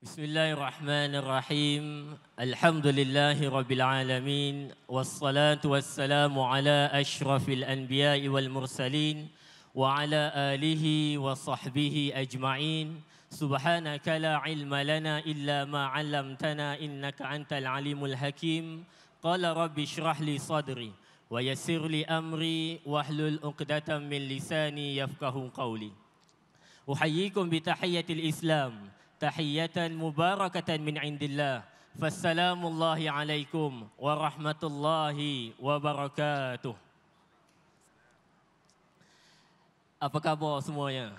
بسم الله الرحمن الرحيم الحمد لله رب العالمين والصلاة والسلام على أشرف الأنبياء والمرسلين وعلى آله وصحبه أجمعين سبحانك لا علم لنا إلا ما علمتنا إنك أنت العليم الحكيم قال رب اشرح لي صدري ويسر لي أمري واحلل عقدة من لساني يفقه قولي أحييكم بتحية الإسلام tahiyatan mubarakatan min indillah. فالسلام الله عليكم ورحمة الله Apa khabar semuanya?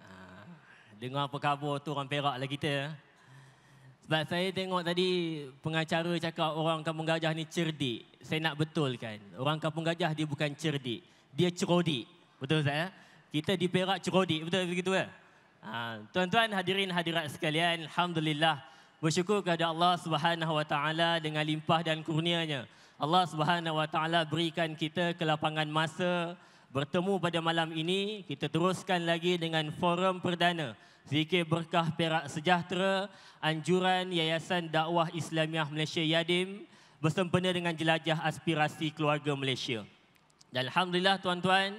Ah, dengar apa khabar tu orang Perak lah kita. Sebab saya tengok tadi pengacara cakap orang Kampung Gajah ni cerdik. Saya nak betulkan. Orang Kampung Gajah dia bukan cerdik. Dia cerodik. Betul tak? Ya? Kita di Perak cerodik. Betul begitu ya? Eh? Ah, tuan-tuan hadirin hadirat sekalian, alhamdulillah bersyukur kepada Allah Subhanahu dengan limpah dan kurnianya. Allah Subhanahu berikan kita ke lapangan masa bertemu pada malam ini. Kita teruskan lagi dengan forum perdana Zikir Berkah Perak Sejahtera anjuran Yayasan Dakwah Islamiah Malaysia Yadim bersempena dengan jelajah aspirasi keluarga Malaysia. Dan alhamdulillah tuan-tuan,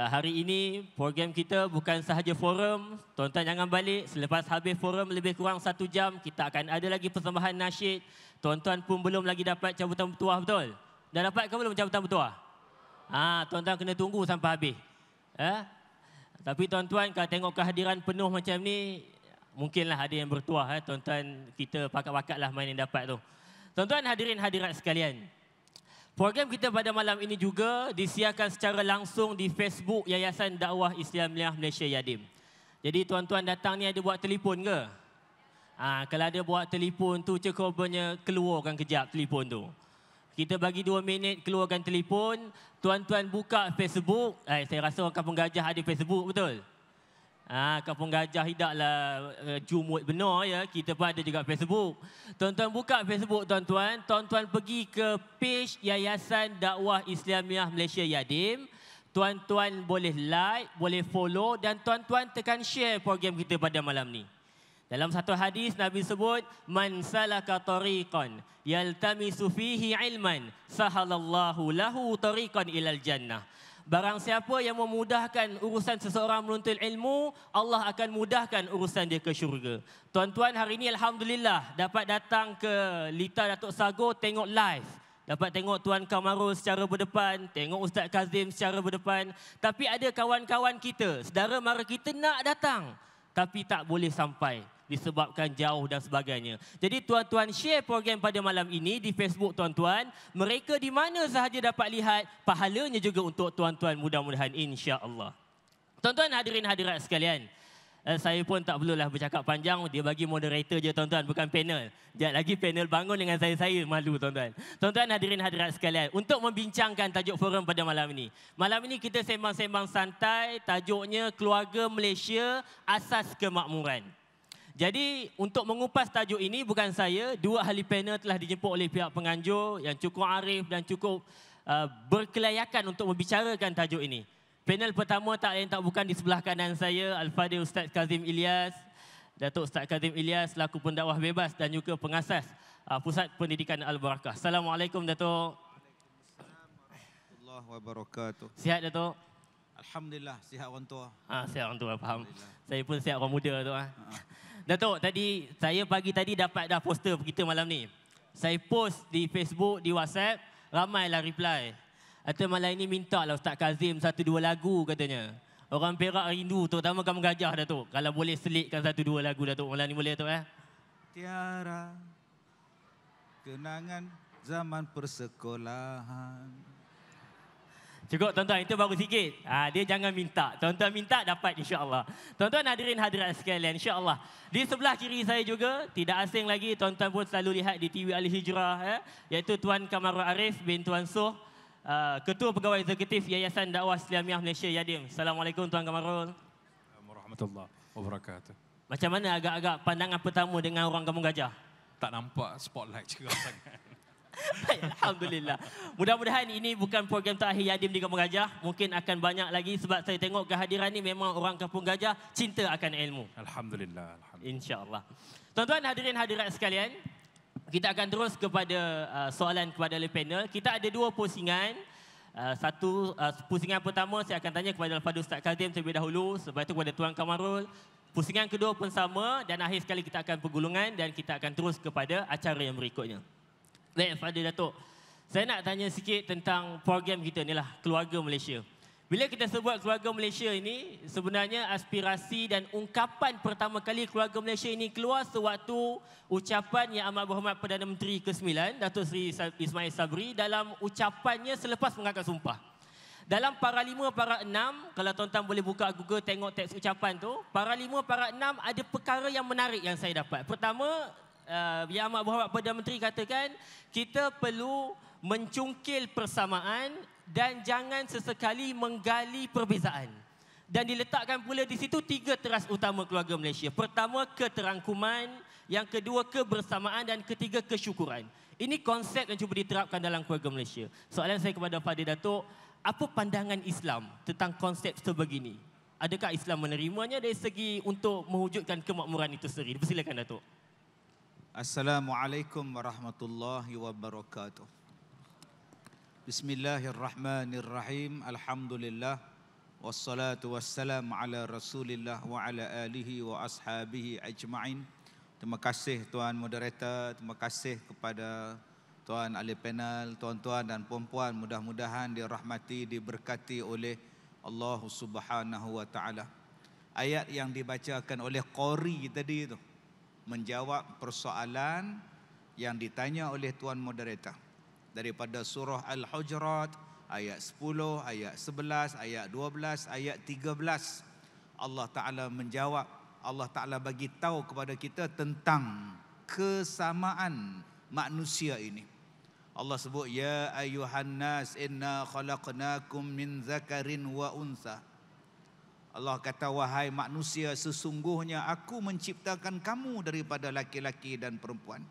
Eh, hari ini program kita bukan sahaja forum. Tuan-tuan jangan balik. Selepas habis forum lebih kurang satu jam, kita akan ada lagi persembahan nasyid. tuan pun belum lagi dapat cabutan bertuah betul? Dah dapat ke belum cabutan bertuah? Ah, ha, tuan kena tunggu sampai habis. Eh? Tapi tuan-tuan kalau tengok kehadiran penuh macam ni, mungkinlah ada yang bertuah. Eh? tuan kita pakat-pakatlah main yang dapat tu. tuan hadirin hadirat sekalian. Program kita pada malam ini juga disiarkan secara langsung di Facebook Yayasan Dakwah Islamiah Malaysia Yadim. Jadi tuan-tuan datang ni ada buat telefon ke? Ha, kalau ada buat telefon tu cekobanya keluarkan kejap telefon tu. Kita bagi dua minit keluarkan telefon. Tuan-tuan buka Facebook. Eh, saya rasa orang kampung gajah ada Facebook betul? Ah, Kampung Gajah tidaklah eh, jumut benar ya. Kita pun ada juga Facebook. Tuan-tuan buka Facebook tuan-tuan. Tuan-tuan pergi ke page Yayasan Dakwah Islamiah Malaysia Yadim. Tuan-tuan boleh like, boleh follow dan tuan-tuan tekan share program kita pada malam ni. Dalam satu hadis Nabi sebut man salaka tariqan yaltamisu fihi ilman sahalallahu lahu tariqan ilal jannah. Barang siapa yang memudahkan urusan seseorang menuntut ilmu, Allah akan mudahkan urusan dia ke syurga. Tuan-tuan, hari ini Alhamdulillah dapat datang ke Lita Datuk Sago tengok live. Dapat tengok Tuan Kamarul secara berdepan, tengok Ustaz Kazim secara berdepan. Tapi ada kawan-kawan kita, saudara mara kita nak datang. Tapi tak boleh sampai disebabkan jauh dan sebagainya. Jadi tuan-tuan share program pada malam ini di Facebook tuan-tuan. Mereka di mana sahaja dapat lihat pahalanya juga untuk tuan-tuan mudah-mudahan insya-Allah. Tuan-tuan hadirin hadirat sekalian. Eh, saya pun tak perlulah bercakap panjang. Dia bagi moderator je tuan-tuan, bukan panel. Sekejap lagi panel bangun dengan saya-saya. Malu tuan-tuan. Tuan-tuan hadirin hadirat sekalian. Untuk membincangkan tajuk forum pada malam ini. Malam ini kita sembang-sembang santai. Tajuknya Keluarga Malaysia Asas Kemakmuran. Jadi untuk mengupas tajuk ini bukan saya, dua ahli panel telah dijemput oleh pihak penganjur yang cukup arif dan cukup uh, berkelayakan untuk membicarakan tajuk ini. Panel pertama tak lain tak bukan di sebelah kanan saya, Al-Fadil Ustaz Kazim Ilyas, Datuk Ustaz Kazim Ilyas, laku pendakwah bebas dan juga pengasas uh, Pusat Pendidikan Al-Barakah. Assalamualaikum Datuk. Waalaikumsalam wabarakatuh. Sihat Datuk? Alhamdulillah, sihat orang tua. Ah, sihat orang tua, faham. Saya pun sihat orang muda tu. Ah. Ha. Datuk, tadi saya pagi tadi dapat dah poster kita malam ni. Saya post di Facebook, di WhatsApp, ramai lah reply. Atau malam ini minta lah Ustaz Kazim satu dua lagu katanya. Orang Perak rindu terutama kamu gajah Datuk. Kalau boleh selitkan satu dua lagu Datuk malam ni boleh Datuk eh? Tiara kenangan zaman persekolahan Cukup tuan-tuan, itu baru sikit. Ha, dia jangan minta. Tuan-tuan minta dapat insya-Allah. Tuan-tuan hadirin hadirat sekalian, insya-Allah. Di sebelah kiri saya juga, tidak asing lagi tuan-tuan pun selalu lihat di TV Al Hijrah ya, iaitu Tuan Kamarul Arif bin Tuan Soh, eh, Ketua Pegawai Eksekutif Yayasan Dakwah Islamiah Malaysia Yadim. Assalamualaikum Tuan Kamarul. Warahmatullahi wabarakatuh. Macam mana agak-agak pandangan pertama dengan orang kampung gajah? Tak nampak spotlight juga sangat. Alhamdulillah. Mudah-mudahan ini bukan program terakhir Yadim di Kampung Gajah. Mungkin akan banyak lagi sebab saya tengok kehadiran ini memang orang Kampung Gajah cinta akan ilmu. Alhamdulillah. Alhamdulillah. InsyaAllah. Tuan-tuan hadirin hadirat sekalian. Kita akan terus kepada uh, soalan kepada panel. Kita ada dua pusingan. Uh, satu uh, pusingan pertama saya akan tanya kepada Al-Fadl Ustaz Kazim terlebih dahulu. Sebab itu kepada Tuan Kamarul. Pusingan kedua pun sama dan akhir sekali kita akan pergulungan dan kita akan terus kepada acara yang berikutnya. Baik, Father Datuk. Saya nak tanya sikit tentang program kita ni lah, Keluarga Malaysia. Bila kita sebut Keluarga Malaysia ini, sebenarnya aspirasi dan ungkapan pertama kali Keluarga Malaysia ini keluar sewaktu ucapan yang amat berhormat Perdana Menteri ke-9, Datuk Seri Ismail Sabri, dalam ucapannya selepas mengangkat sumpah. Dalam para lima, para enam, kalau tuan-tuan boleh buka Google tengok teks ucapan tu, para lima, para enam ada perkara yang menarik yang saya dapat. Pertama, uh, Yang Amat Berhormat Perdana Menteri katakan kita perlu mencungkil persamaan dan jangan sesekali menggali perbezaan. Dan diletakkan pula di situ tiga teras utama keluarga Malaysia. Pertama keterangkuman, yang kedua kebersamaan dan ketiga kesyukuran. Ini konsep yang cuba diterapkan dalam keluarga Malaysia. Soalan saya kepada Fadil Datuk, apa pandangan Islam tentang konsep sebegini? Adakah Islam menerimanya dari segi untuk mewujudkan kemakmuran itu sendiri? Persilakan Datuk. Assalamualaikum warahmatullahi wabarakatuh. Bismillahirrahmanirrahim. Alhamdulillah. Wassalatu wassalamu ala rasulillah wa ala alihi wa ashabihi ajma'in. Terima kasih Tuan Moderator. Terima kasih kepada Tuan Ali Penal, Tuan-Tuan dan Puan-Puan. Mudah-mudahan dirahmati, diberkati oleh Allah Subhanahu Wa Taala. Ayat yang dibacakan oleh Qori tadi itu menjawab persoalan yang ditanya oleh tuan moderator daripada surah al-hujurat ayat 10 ayat 11 ayat 12 ayat 13 Allah taala menjawab Allah taala bagi tahu kepada kita tentang kesamaan manusia ini Allah sebut ya ayuhan nas inna khalaqnakum min zakarin wa unsa Allah kata wahai manusia sesungguhnya aku menciptakan kamu daripada laki-laki dan perempuan.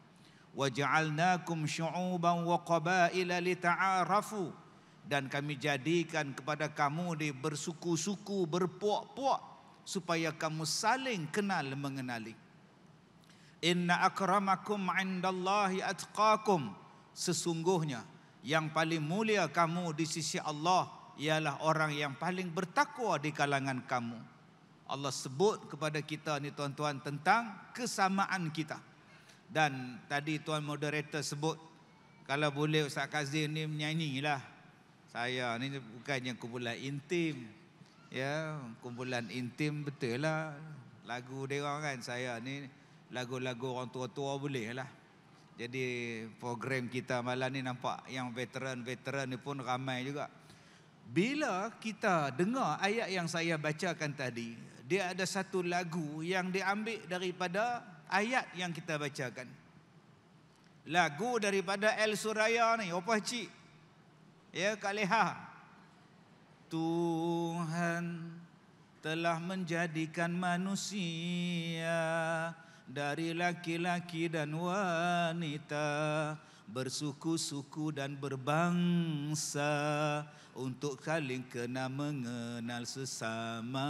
Wa ja'alnakum syu'uban wa qabaila lita'arafu dan kami jadikan kepada kamu di bersuku-suku berpuak-puak supaya kamu saling kenal mengenali. Inna akramakum indallahi atqakum sesungguhnya yang paling mulia kamu di sisi Allah ialah orang yang paling bertakwa di kalangan kamu. Allah sebut kepada kita ni tuan-tuan tentang kesamaan kita. Dan tadi tuan moderator sebut kalau boleh Ustaz Kazim ni menyanyilah. Saya ni bukan yang kumpulan intim. Ya, kumpulan intim betul lah. Lagu dia kan saya ni lagu-lagu orang tua-tua boleh lah. Jadi program kita malam ni nampak yang veteran-veteran ni pun ramai juga. Bila kita dengar ayat yang saya bacakan tadi, dia ada satu lagu yang diambil daripada ayat yang kita bacakan. Lagu daripada El Suraya ni, apa cik? Ya, Kak Leha. Tuhan telah menjadikan manusia dari laki-laki dan wanita bersuku-suku dan berbangsa untuk kaling kena mengenal sesamanya.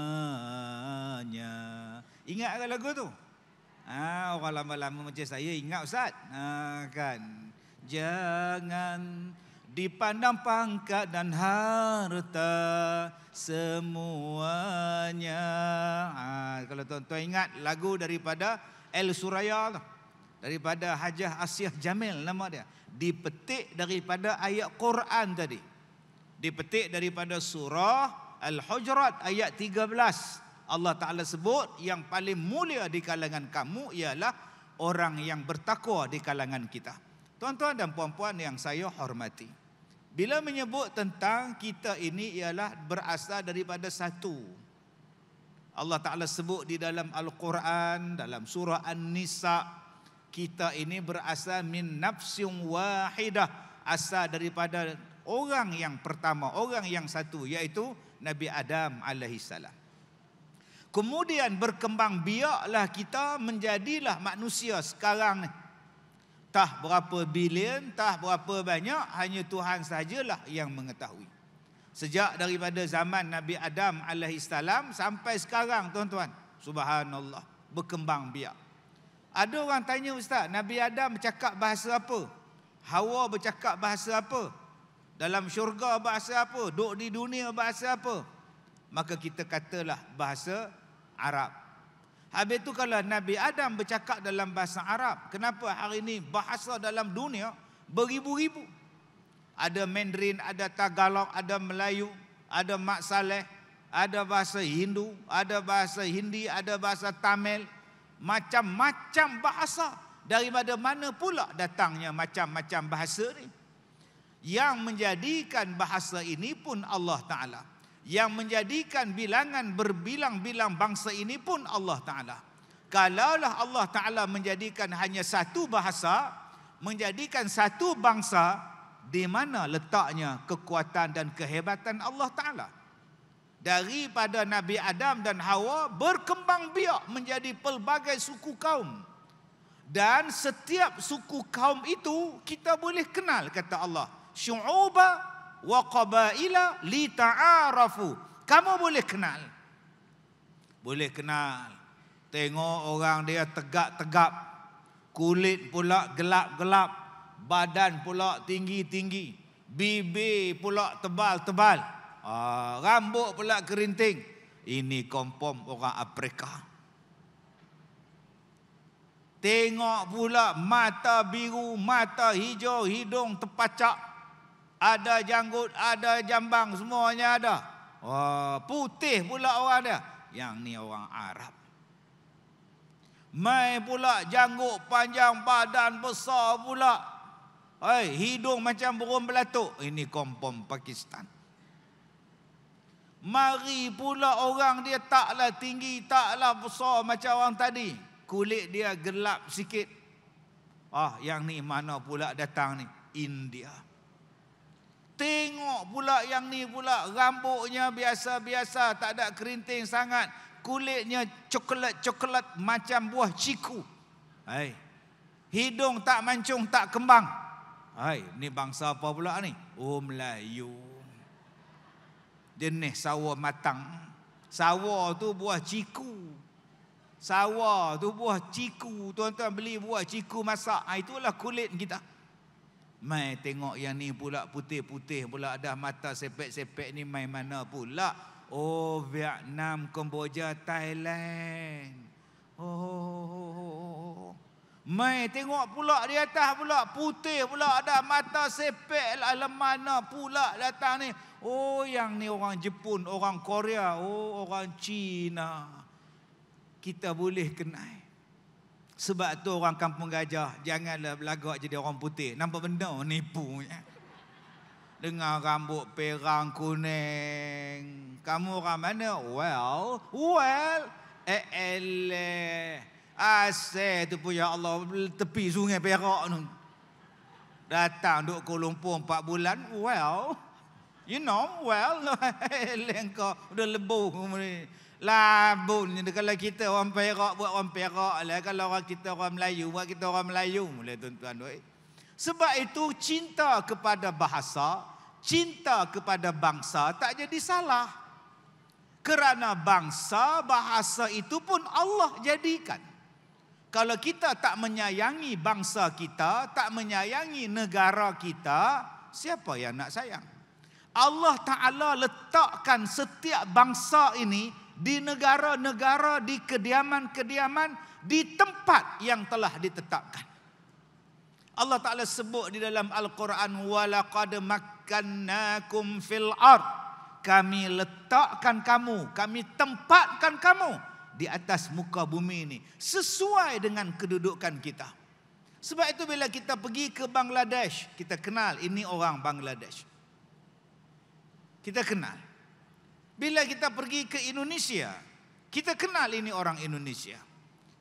Ingat kan lagu tu? Ha, orang lama-lama macam saya ingat Ustaz. Ha, kan? Jangan dipandang pangkat dan harta semuanya. Ha, kalau tuan-tuan ingat lagu daripada El Suraya tu daripada Hajah Asiah Jamil nama dia dipetik daripada ayat Quran tadi dipetik daripada surah Al-Hujurat ayat 13 Allah Taala sebut yang paling mulia di kalangan kamu ialah orang yang bertakwa di kalangan kita tuan-tuan dan puan-puan yang saya hormati bila menyebut tentang kita ini ialah berasal daripada satu Allah Taala sebut di dalam Al-Quran dalam surah An-Nisa kita ini berasal min nafsum wahidah asal daripada orang yang pertama orang yang satu yaitu Nabi Adam alaihi salam kemudian berkembang biaklah kita menjadilah manusia sekarang tah berapa bilion tah berapa banyak hanya Tuhan sajalah yang mengetahui sejak daripada zaman Nabi Adam alaihi salam sampai sekarang tuan-tuan subhanallah berkembang biak ada orang tanya ustaz, Nabi Adam bercakap bahasa apa? Hawa bercakap bahasa apa? Dalam syurga bahasa apa? Duk di dunia bahasa apa? Maka kita katalah bahasa Arab. Habis itu kalau Nabi Adam bercakap dalam bahasa Arab, kenapa hari ini bahasa dalam dunia beribu-ribu? Ada Mandarin, ada Tagalog, ada Melayu, ada Mak Saleh, ada bahasa Hindu, ada bahasa Hindi, ada bahasa Tamil, macam-macam bahasa. Daripada mana pula datangnya macam-macam bahasa ini? Yang menjadikan bahasa ini pun Allah Ta'ala. Yang menjadikan bilangan berbilang-bilang bangsa ini pun Allah Ta'ala. Kalaulah Allah Ta'ala menjadikan hanya satu bahasa, menjadikan satu bangsa, di mana letaknya kekuatan dan kehebatan Allah Ta'ala? daripada Nabi Adam dan Hawa berkembang biak menjadi pelbagai suku kaum. Dan setiap suku kaum itu kita boleh kenal kata Allah. Syu'uba wa qabaila li ta'arafu. Kamu boleh kenal. Boleh kenal. Tengok orang dia tegak-tegak. Kulit pula gelap-gelap. Badan pula tinggi-tinggi. Bibir pula tebal-tebal. Ah, rambut pula kerinting. Ini kompom orang Afrika. Tengok pula mata biru, mata hijau, hidung terpacak. Ada janggut, ada jambang, semuanya ada. Wah, putih pula orang dia. Yang ni orang Arab. Mai pula janggut panjang, badan besar pula. Hey, hidung macam burung belatuk. Ini kompom Pakistan. Mari pula orang dia taklah tinggi, taklah besar macam orang tadi. Kulit dia gelap sikit. Ah, yang ni mana pula datang ni? India. Tengok pula yang ni pula rambutnya biasa-biasa, tak ada kerinting sangat. Kulitnya coklat-coklat macam buah ciku. Hai. Hidung tak mancung, tak kembang. Hai, ni bangsa apa pula ni? Oh, Melayu jenis sawah matang. Sawah tu buah ciku. Sawah tu buah ciku. Tuan-tuan beli buah ciku masak. Ha, itulah kulit kita. Mai tengok yang ni pula putih-putih pula ada mata sepek-sepek ni mai mana pula? Oh Vietnam, Kamboja, Thailand. Oh. Mai tengok pula di atas pula putih pula ada mata sepek lah mana pula datang ni. Oh yang ni orang Jepun, orang Korea, oh orang Cina. Kita boleh kenai. Sebab tu orang kampung gajah janganlah belagak jadi orang putih. Nampak benda oh, nipu. Ya. Dengar rambut perang kuning. Kamu orang mana? Well, well, eh, eh, Asyik tu pun ya Allah tepi sungai perak tu. Datang duduk Kuala Lumpur empat bulan. Well, you know well lah, lengkok udah lebu ni labun ni kalau kita orang Perak buat orang Perak lah kalau orang kita orang Melayu buat kita orang Melayu mula tuan-tuan sebab itu cinta kepada bahasa cinta kepada bangsa tak jadi salah kerana bangsa bahasa itu pun Allah jadikan kalau kita tak menyayangi bangsa kita, tak menyayangi negara kita, siapa yang nak sayang? Allah Ta'ala letakkan setiap bangsa ini di negara-negara, di kediaman-kediaman, di tempat yang telah ditetapkan. Allah Ta'ala sebut di dalam Al-Quran, وَلَقَدْ مَكَّنَّاكُمْ فِي الْأَرْضِ Kami letakkan kamu, kami tempatkan kamu di atas muka bumi ini. Sesuai dengan kedudukan kita. Sebab itu bila kita pergi ke Bangladesh, kita kenal ini orang Bangladesh kita kenal. Bila kita pergi ke Indonesia, kita kenal ini orang Indonesia.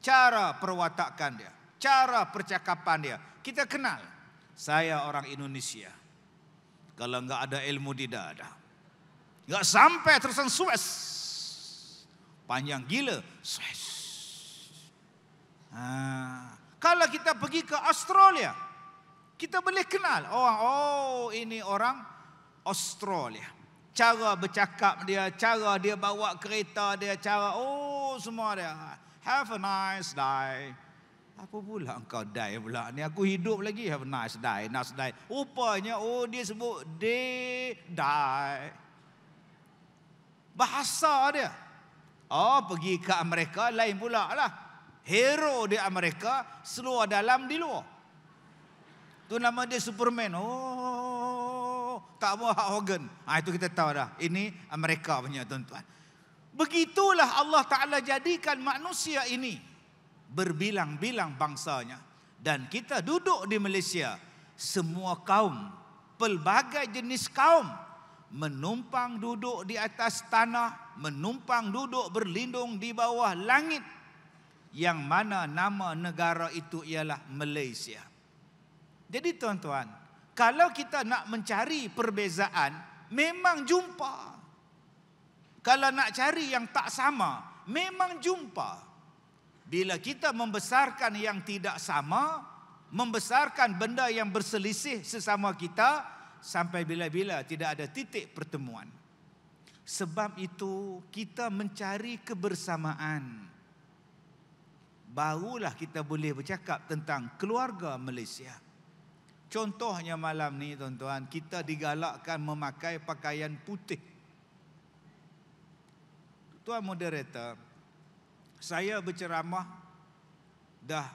Cara perwatakan dia, cara percakapan dia, kita kenal. Saya orang Indonesia. Kalau enggak ada ilmu tidak ada. Enggak sampai terusan Suez. Panjang gila Suez. Ah, kalau kita pergi ke Australia, kita boleh kenal. Oh, oh ini orang Australia cara bercakap dia, cara dia bawa kereta dia, cara oh semua dia. Have a nice day. Apa pula kau day pula? Ni aku hidup lagi have a nice day, nice day. Rupanya oh dia sebut day day. Bahasa dia. Oh pergi ke Amerika lain pula lah. Hero di Amerika seluar dalam di luar. Tu nama dia Superman. Oh tak buat hak organ. Ha, ah, itu kita tahu dah. Ini Amerika punya tuan-tuan. Begitulah Allah Ta'ala jadikan manusia ini berbilang-bilang bangsanya. Dan kita duduk di Malaysia, semua kaum, pelbagai jenis kaum menumpang duduk di atas tanah, menumpang duduk berlindung di bawah langit yang mana nama negara itu ialah Malaysia. Jadi tuan-tuan, kalau kita nak mencari perbezaan, memang jumpa. Kalau nak cari yang tak sama, memang jumpa. Bila kita membesarkan yang tidak sama, membesarkan benda yang berselisih sesama kita, sampai bila-bila tidak ada titik pertemuan. Sebab itu kita mencari kebersamaan. Barulah kita boleh bercakap tentang keluarga Malaysia. Malaysia. Contohnya malam ni tuan-tuan, kita digalakkan memakai pakaian putih. Tuan moderator, saya berceramah dah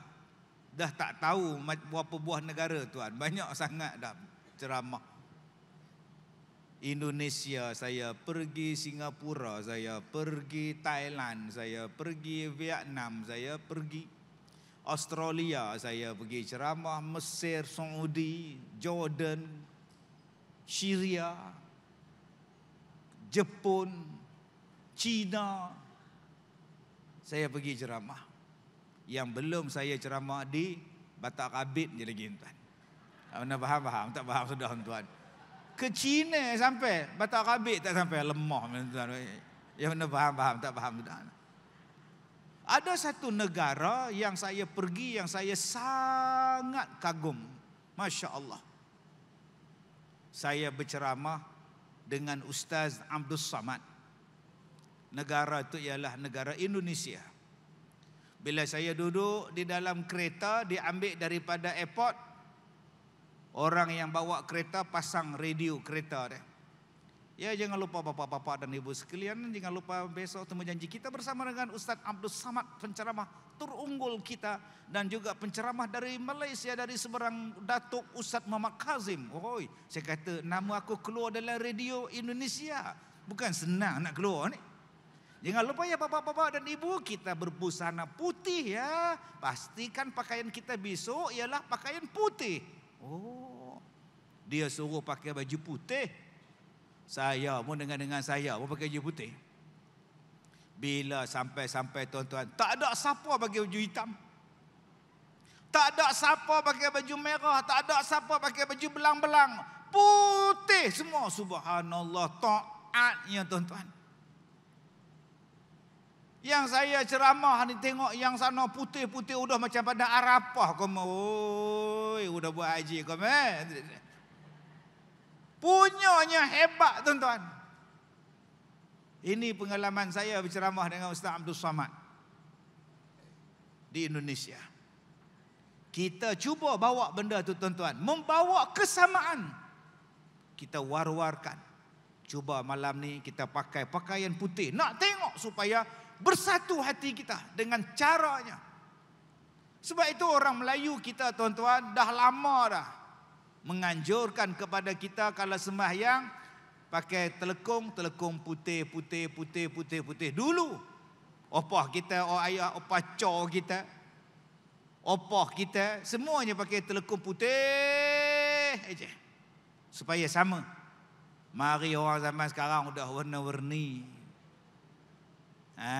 dah tak tahu berapa buah negara tuan. Banyak sangat dah ceramah. Indonesia saya pergi Singapura saya pergi Thailand saya pergi Vietnam saya pergi Australia saya pergi ceramah, Mesir, Saudi, Jordan, Syria, Jepun, China. Saya pergi ceramah. Yang belum saya ceramah di Batak Kabit je lagi tuan. Mana faham, faham. Tak faham sudah tuan. Ke China sampai, Batak Kabit tak sampai. Lemah tuan. Yang mana faham, faham. Tak faham sudah. Ada satu negara yang saya pergi yang saya sangat kagum. Masya Allah. Saya berceramah dengan Ustaz Abdul Samad. Negara itu ialah negara Indonesia. Bila saya duduk di dalam kereta diambil daripada airport, orang yang bawa kereta pasang radio kereta dia. Ya jangan lupa bapak-bapak dan ibu sekalian, jangan lupa besok temu janji kita bersama dengan Ustaz Abdul Samad penceramah terunggul kita dan juga penceramah dari Malaysia dari seberang Datuk Ustaz Mama Kazim. Oi, saya kata nama aku keluar dalam radio Indonesia. Bukan senang nak keluar ni. Jangan lupa ya bapak-bapak dan ibu kita berbusana putih ya. Pastikan pakaian kita besok ialah pakaian putih. Oh. Dia suruh pakai baju putih. Saya pun dengan dengan saya pun pakai baju putih. Bila sampai-sampai tuan-tuan, tak ada siapa pakai baju hitam. Tak ada siapa pakai baju merah, tak ada siapa pakai baju belang-belang. Putih semua subhanallah taatnya tuan-tuan. Yang saya ceramah ni tengok yang sana putih-putih udah macam pada Arafah kau. Oi, udah buat haji kau meh. Punyanya hebat tuan-tuan. Ini pengalaman saya berceramah dengan Ustaz Abdul Samad di Indonesia. Kita cuba bawa benda tu tuan-tuan, membawa kesamaan. Kita war-warkan. Cuba malam ni kita pakai pakaian putih. Nak tengok supaya bersatu hati kita dengan caranya. Sebab itu orang Melayu kita tuan-tuan dah lama dah menganjurkan kepada kita kalau sembahyang pakai telekung telekung putih putih putih putih putih dulu opah kita o oh, ayah opah co kita opah kita semuanya pakai telekung putih aja supaya sama mari orang zaman sekarang sudah warna-warni ha,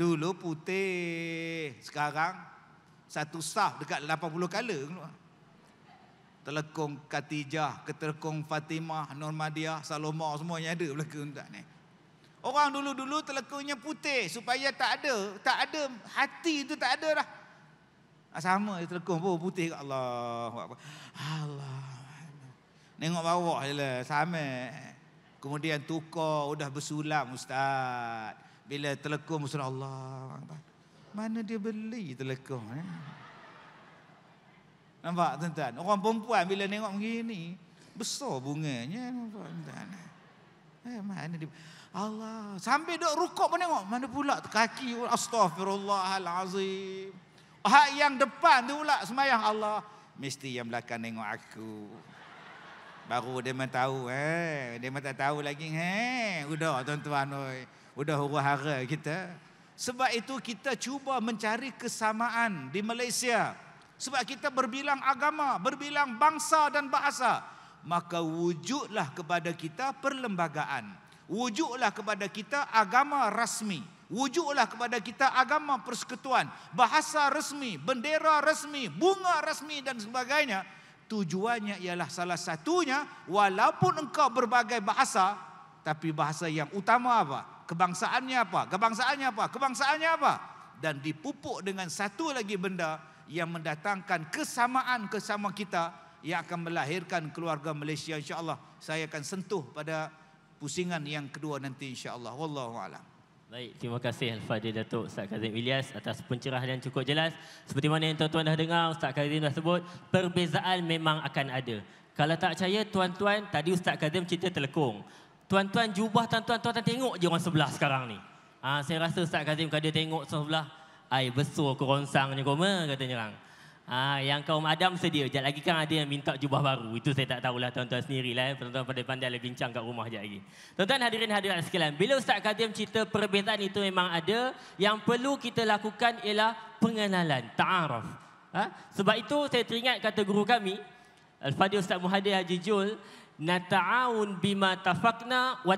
dulu putih sekarang satu staff dekat 80 color keluar Telekong Katijah, Keterkong Fatimah, Normadiah, Saloma semua yang ada belakang tak ni. Orang dulu-dulu telekongnya putih supaya tak ada, tak ada hati itu tak ada dah. Ah, sama je telekong pun putih kat Allah. Allah. Nengok bawah je lah, sama. Kemudian tukar, sudah bersulam ustaz. Bila telekong, Allah. Mana dia beli telekong? Eh? Nampak tuan-tuan? Orang perempuan bila tengok begini, besar bunganya nampak tuan Eh, mana Allah, sambil duk rukuk pun tengok, mana pula kaki astaghfirullahalazim. Hak yang depan tu pula semayang Allah, mesti yang belakang tengok aku. Baru dia mah tahu eh, dia mah tak tahu lagi eh. Udah tuan-tuan oi. Udah huru-hara kita. Sebab itu kita cuba mencari kesamaan di Malaysia sebab kita berbilang agama, berbilang bangsa dan bahasa, maka wujudlah kepada kita perlembagaan. Wujudlah kepada kita agama rasmi. Wujudlah kepada kita agama persekutuan, bahasa rasmi, bendera rasmi, bunga rasmi dan sebagainya. Tujuannya ialah salah satunya walaupun engkau berbagai bahasa tapi bahasa yang utama apa? Kebangsaannya apa? Kebangsaannya apa? Kebangsaannya apa? Dan dipupuk dengan satu lagi benda yang mendatangkan kesamaan kesama kita yang akan melahirkan keluarga Malaysia insya-Allah. Saya akan sentuh pada pusingan yang kedua nanti insya-Allah. Wallahu a'lam. Baik, terima kasih Al-Fadhil Datuk Ustaz Kazim Ilyas atas pencerahan yang cukup jelas. Seperti mana yang tuan-tuan dah dengar, Ustaz Kazim dah sebut, perbezaan memang akan ada. Kalau tak percaya, tuan-tuan, tadi Ustaz Kazim cerita terlekung. Tuan-tuan, jubah tuan-tuan, tuan-tuan tengok je orang sebelah sekarang ni. Ha, saya rasa Ustaz Kazim kada tengok sebelah air kau keronsangnya koma katanya orang. Ha, yang kaum Adam sedia. Sekejap lagi kan ada yang minta jubah baru. Itu saya tak tahulah tuan-tuan sendiri lah. Eh. Tuan-tuan pada pandai lah bincang kat rumah sekejap lagi. Tuan-tuan hadirin hadirat sekalian. Bila Ustaz Kadim cerita perbezaan itu memang ada. Yang perlu kita lakukan ialah pengenalan. Ta'aruf. Ha? Sebab itu saya teringat kata guru kami. Al-Fadhil Ustaz Muhadir Haji Jul. Nata'aun bima tafakna wa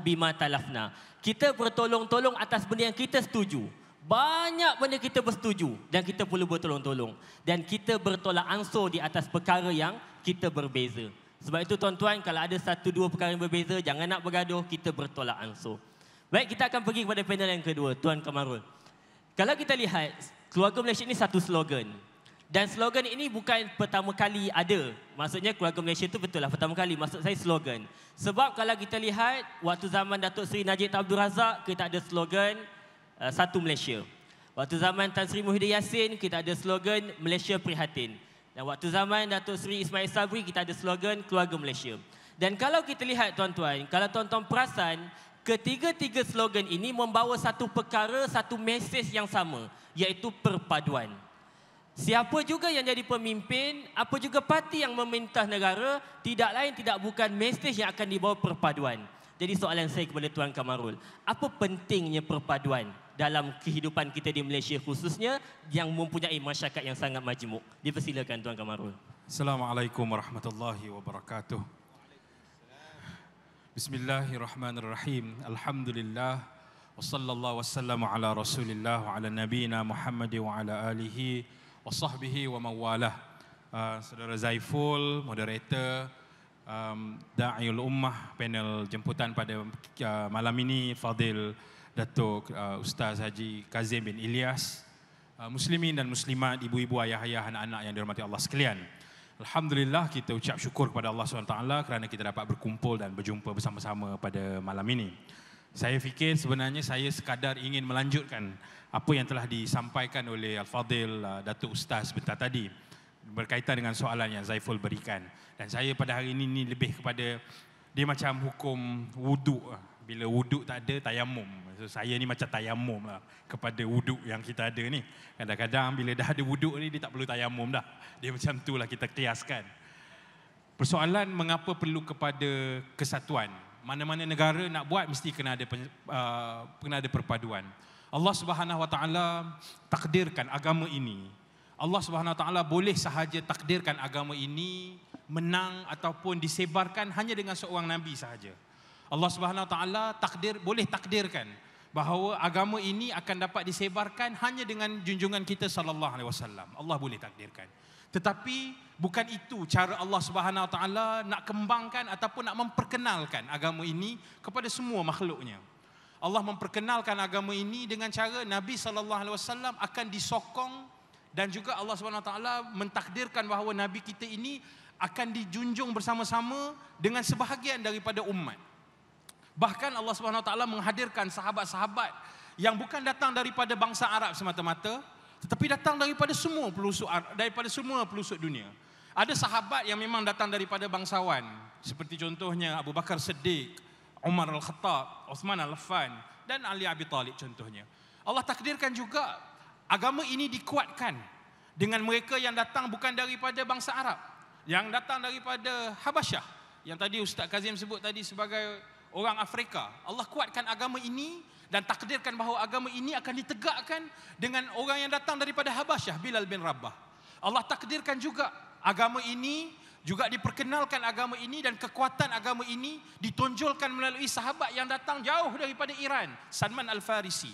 bima talafna. Kita bertolong-tolong atas benda yang kita setuju banyak benda kita bersetuju dan kita perlu bertolong-tolong. Dan kita bertolak ansur di atas perkara yang kita berbeza. Sebab itu tuan-tuan, kalau ada satu dua perkara yang berbeza, jangan nak bergaduh, kita bertolak ansur. Baik, kita akan pergi kepada panel yang kedua, Tuan Kamarul. Kalau kita lihat, keluarga Malaysia ini satu slogan. Dan slogan ini bukan pertama kali ada. Maksudnya keluarga Malaysia itu betul lah pertama kali. Maksud saya slogan. Sebab kalau kita lihat waktu zaman Datuk Seri Najib Abdul Razak, kita ada slogan. Eh, satu Malaysia. Waktu zaman Tan Sri Muhyiddin Yassin, kita ada slogan Malaysia Prihatin. Dan waktu zaman Datuk Seri Ismail Sabri, kita ada slogan Keluarga Malaysia. Dan kalau kita lihat tuan-tuan, kalau tuan-tuan perasan, ketiga-tiga slogan ini membawa satu perkara, satu mesej yang sama, iaitu perpaduan. Siapa juga yang jadi pemimpin, apa juga parti yang memerintah negara, tidak lain tidak bukan mesej yang akan dibawa perpaduan. Jadi soalan saya kepada Tuan Kamarul, apa pentingnya perpaduan? dalam kehidupan kita di Malaysia khususnya yang mempunyai masyarakat yang sangat majmuk. Dipersilakan Tuan Kamarul. Assalamualaikum warahmatullahi wabarakatuh. Bismillahirrahmanirrahim. Alhamdulillah wa sallallahu wasallam ala Rasulillah wa ala nabiyyina Muhammad wa ala alihi wa sahbihi wa mawalah. Uh, saudara Zaiful, moderator um, Da'iul Ummah panel jemputan pada uh, malam ini Fadil Datuk uh, Ustaz Haji Kazim bin Ilyas, uh, muslimin dan muslimat, ibu-ibu, ayah-ayah, anak-anak yang dirahmati Allah sekalian. Alhamdulillah kita ucap syukur kepada Allah SWT kerana kita dapat berkumpul dan berjumpa bersama-sama pada malam ini. Saya fikir sebenarnya saya sekadar ingin melanjutkan apa yang telah disampaikan oleh Al-Fadhil uh, Datuk Ustaz sebentar tadi berkaitan dengan soalan yang Zaiful berikan. Dan saya pada hari ini ni lebih kepada dia macam hukum wuduk. Uh, bila wuduk tak ada tayamum. So, saya ni macam tayamum lah kepada wuduk yang kita ada ni. Kadang-kadang bila dah ada wuduk ni dia tak perlu tayamum dah. Dia macam tu lah kita kiaskan. Persoalan mengapa perlu kepada kesatuan. Mana-mana negara nak buat mesti kena ada uh, kena ada perpaduan. Allah Subhanahu Wa Taala takdirkan agama ini. Allah Subhanahu Wa Taala boleh sahaja takdirkan agama ini menang ataupun disebarkan hanya dengan seorang nabi sahaja. Allah Subhanahu Wa taala takdir boleh takdirkan bahawa agama ini akan dapat disebarkan hanya dengan junjungan kita sallallahu alaihi wasallam. Allah boleh takdirkan. Tetapi bukan itu cara Allah Subhanahu Wa taala nak kembangkan ataupun nak memperkenalkan agama ini kepada semua makhluknya. Allah memperkenalkan agama ini dengan cara Nabi sallallahu alaihi wasallam akan disokong dan juga Allah Subhanahu Wa taala mentakdirkan bahawa nabi kita ini akan dijunjung bersama-sama dengan sebahagian daripada umat. Bahkan Allah Subhanahu Taala menghadirkan sahabat-sahabat yang bukan datang daripada bangsa Arab semata-mata, tetapi datang daripada semua pelusuk daripada semua pelusuk dunia. Ada sahabat yang memang datang daripada bangsawan, seperti contohnya Abu Bakar Siddiq, Umar Al-Khattab, Osman Al-Affan dan Ali Abi Talib contohnya. Allah takdirkan juga agama ini dikuatkan dengan mereka yang datang bukan daripada bangsa Arab, yang datang daripada Habasyah. Yang tadi Ustaz Kazim sebut tadi sebagai orang Afrika. Allah kuatkan agama ini dan takdirkan bahawa agama ini akan ditegakkan dengan orang yang datang daripada Habasyah, Bilal bin Rabah. Allah takdirkan juga agama ini juga diperkenalkan agama ini dan kekuatan agama ini ditonjolkan melalui sahabat yang datang jauh daripada Iran, Salman Al-Farisi.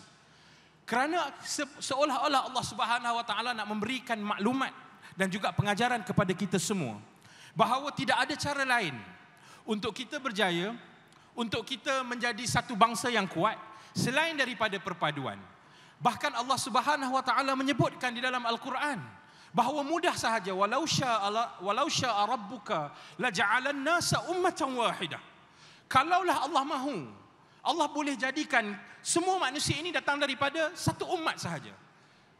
Kerana se- seolah-olah Allah Subhanahu Wa Taala nak memberikan maklumat dan juga pengajaran kepada kita semua bahawa tidak ada cara lain untuk kita berjaya untuk kita menjadi satu bangsa yang kuat selain daripada perpaduan. Bahkan Allah Subhanahu wa taala menyebutkan di dalam Al-Quran bahawa mudah sahaja walau sya Allah walau sya rabbuka laja'alan nasa ummatan wahidah. Kalaulah Allah mahu, Allah boleh jadikan semua manusia ini datang daripada satu umat sahaja.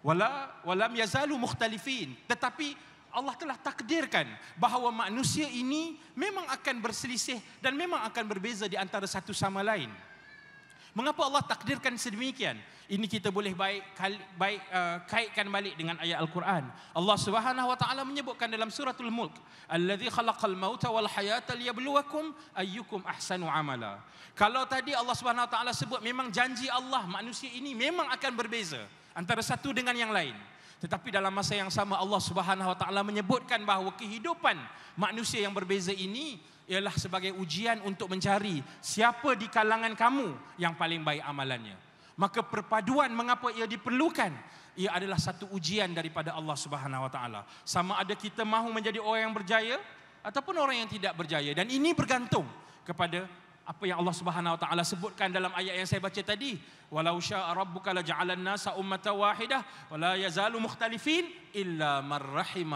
Wala walam yazalu muhtalifin, tetapi Allah telah takdirkan bahawa manusia ini memang akan berselisih dan memang akan berbeza di antara satu sama lain. Mengapa Allah takdirkan sedemikian? Ini kita boleh baik, baik uh, kaitkan balik dengan ayat Al-Quran. Allah Subhanahu wa taala menyebutkan dalam suratul Mulk, "Allazi khalaqal mauta wal hayata liyabluwakum ayyukum ahsanu amala." Kalau tadi Allah Subhanahu wa taala sebut memang janji Allah manusia ini memang akan berbeza antara satu dengan yang lain. Tetapi dalam masa yang sama Allah Subhanahu Wa Taala menyebutkan bahawa kehidupan manusia yang berbeza ini ialah sebagai ujian untuk mencari siapa di kalangan kamu yang paling baik amalannya. Maka perpaduan mengapa ia diperlukan? Ia adalah satu ujian daripada Allah Subhanahu Wa Taala. Sama ada kita mahu menjadi orang yang berjaya ataupun orang yang tidak berjaya dan ini bergantung kepada apa yang Allah Subhanahu Wa Taala sebutkan dalam ayat yang saya baca tadi walau syaa rabbuka la ja'alan nasa ummatan wahidah walau la yazalu mukhtalifin illa man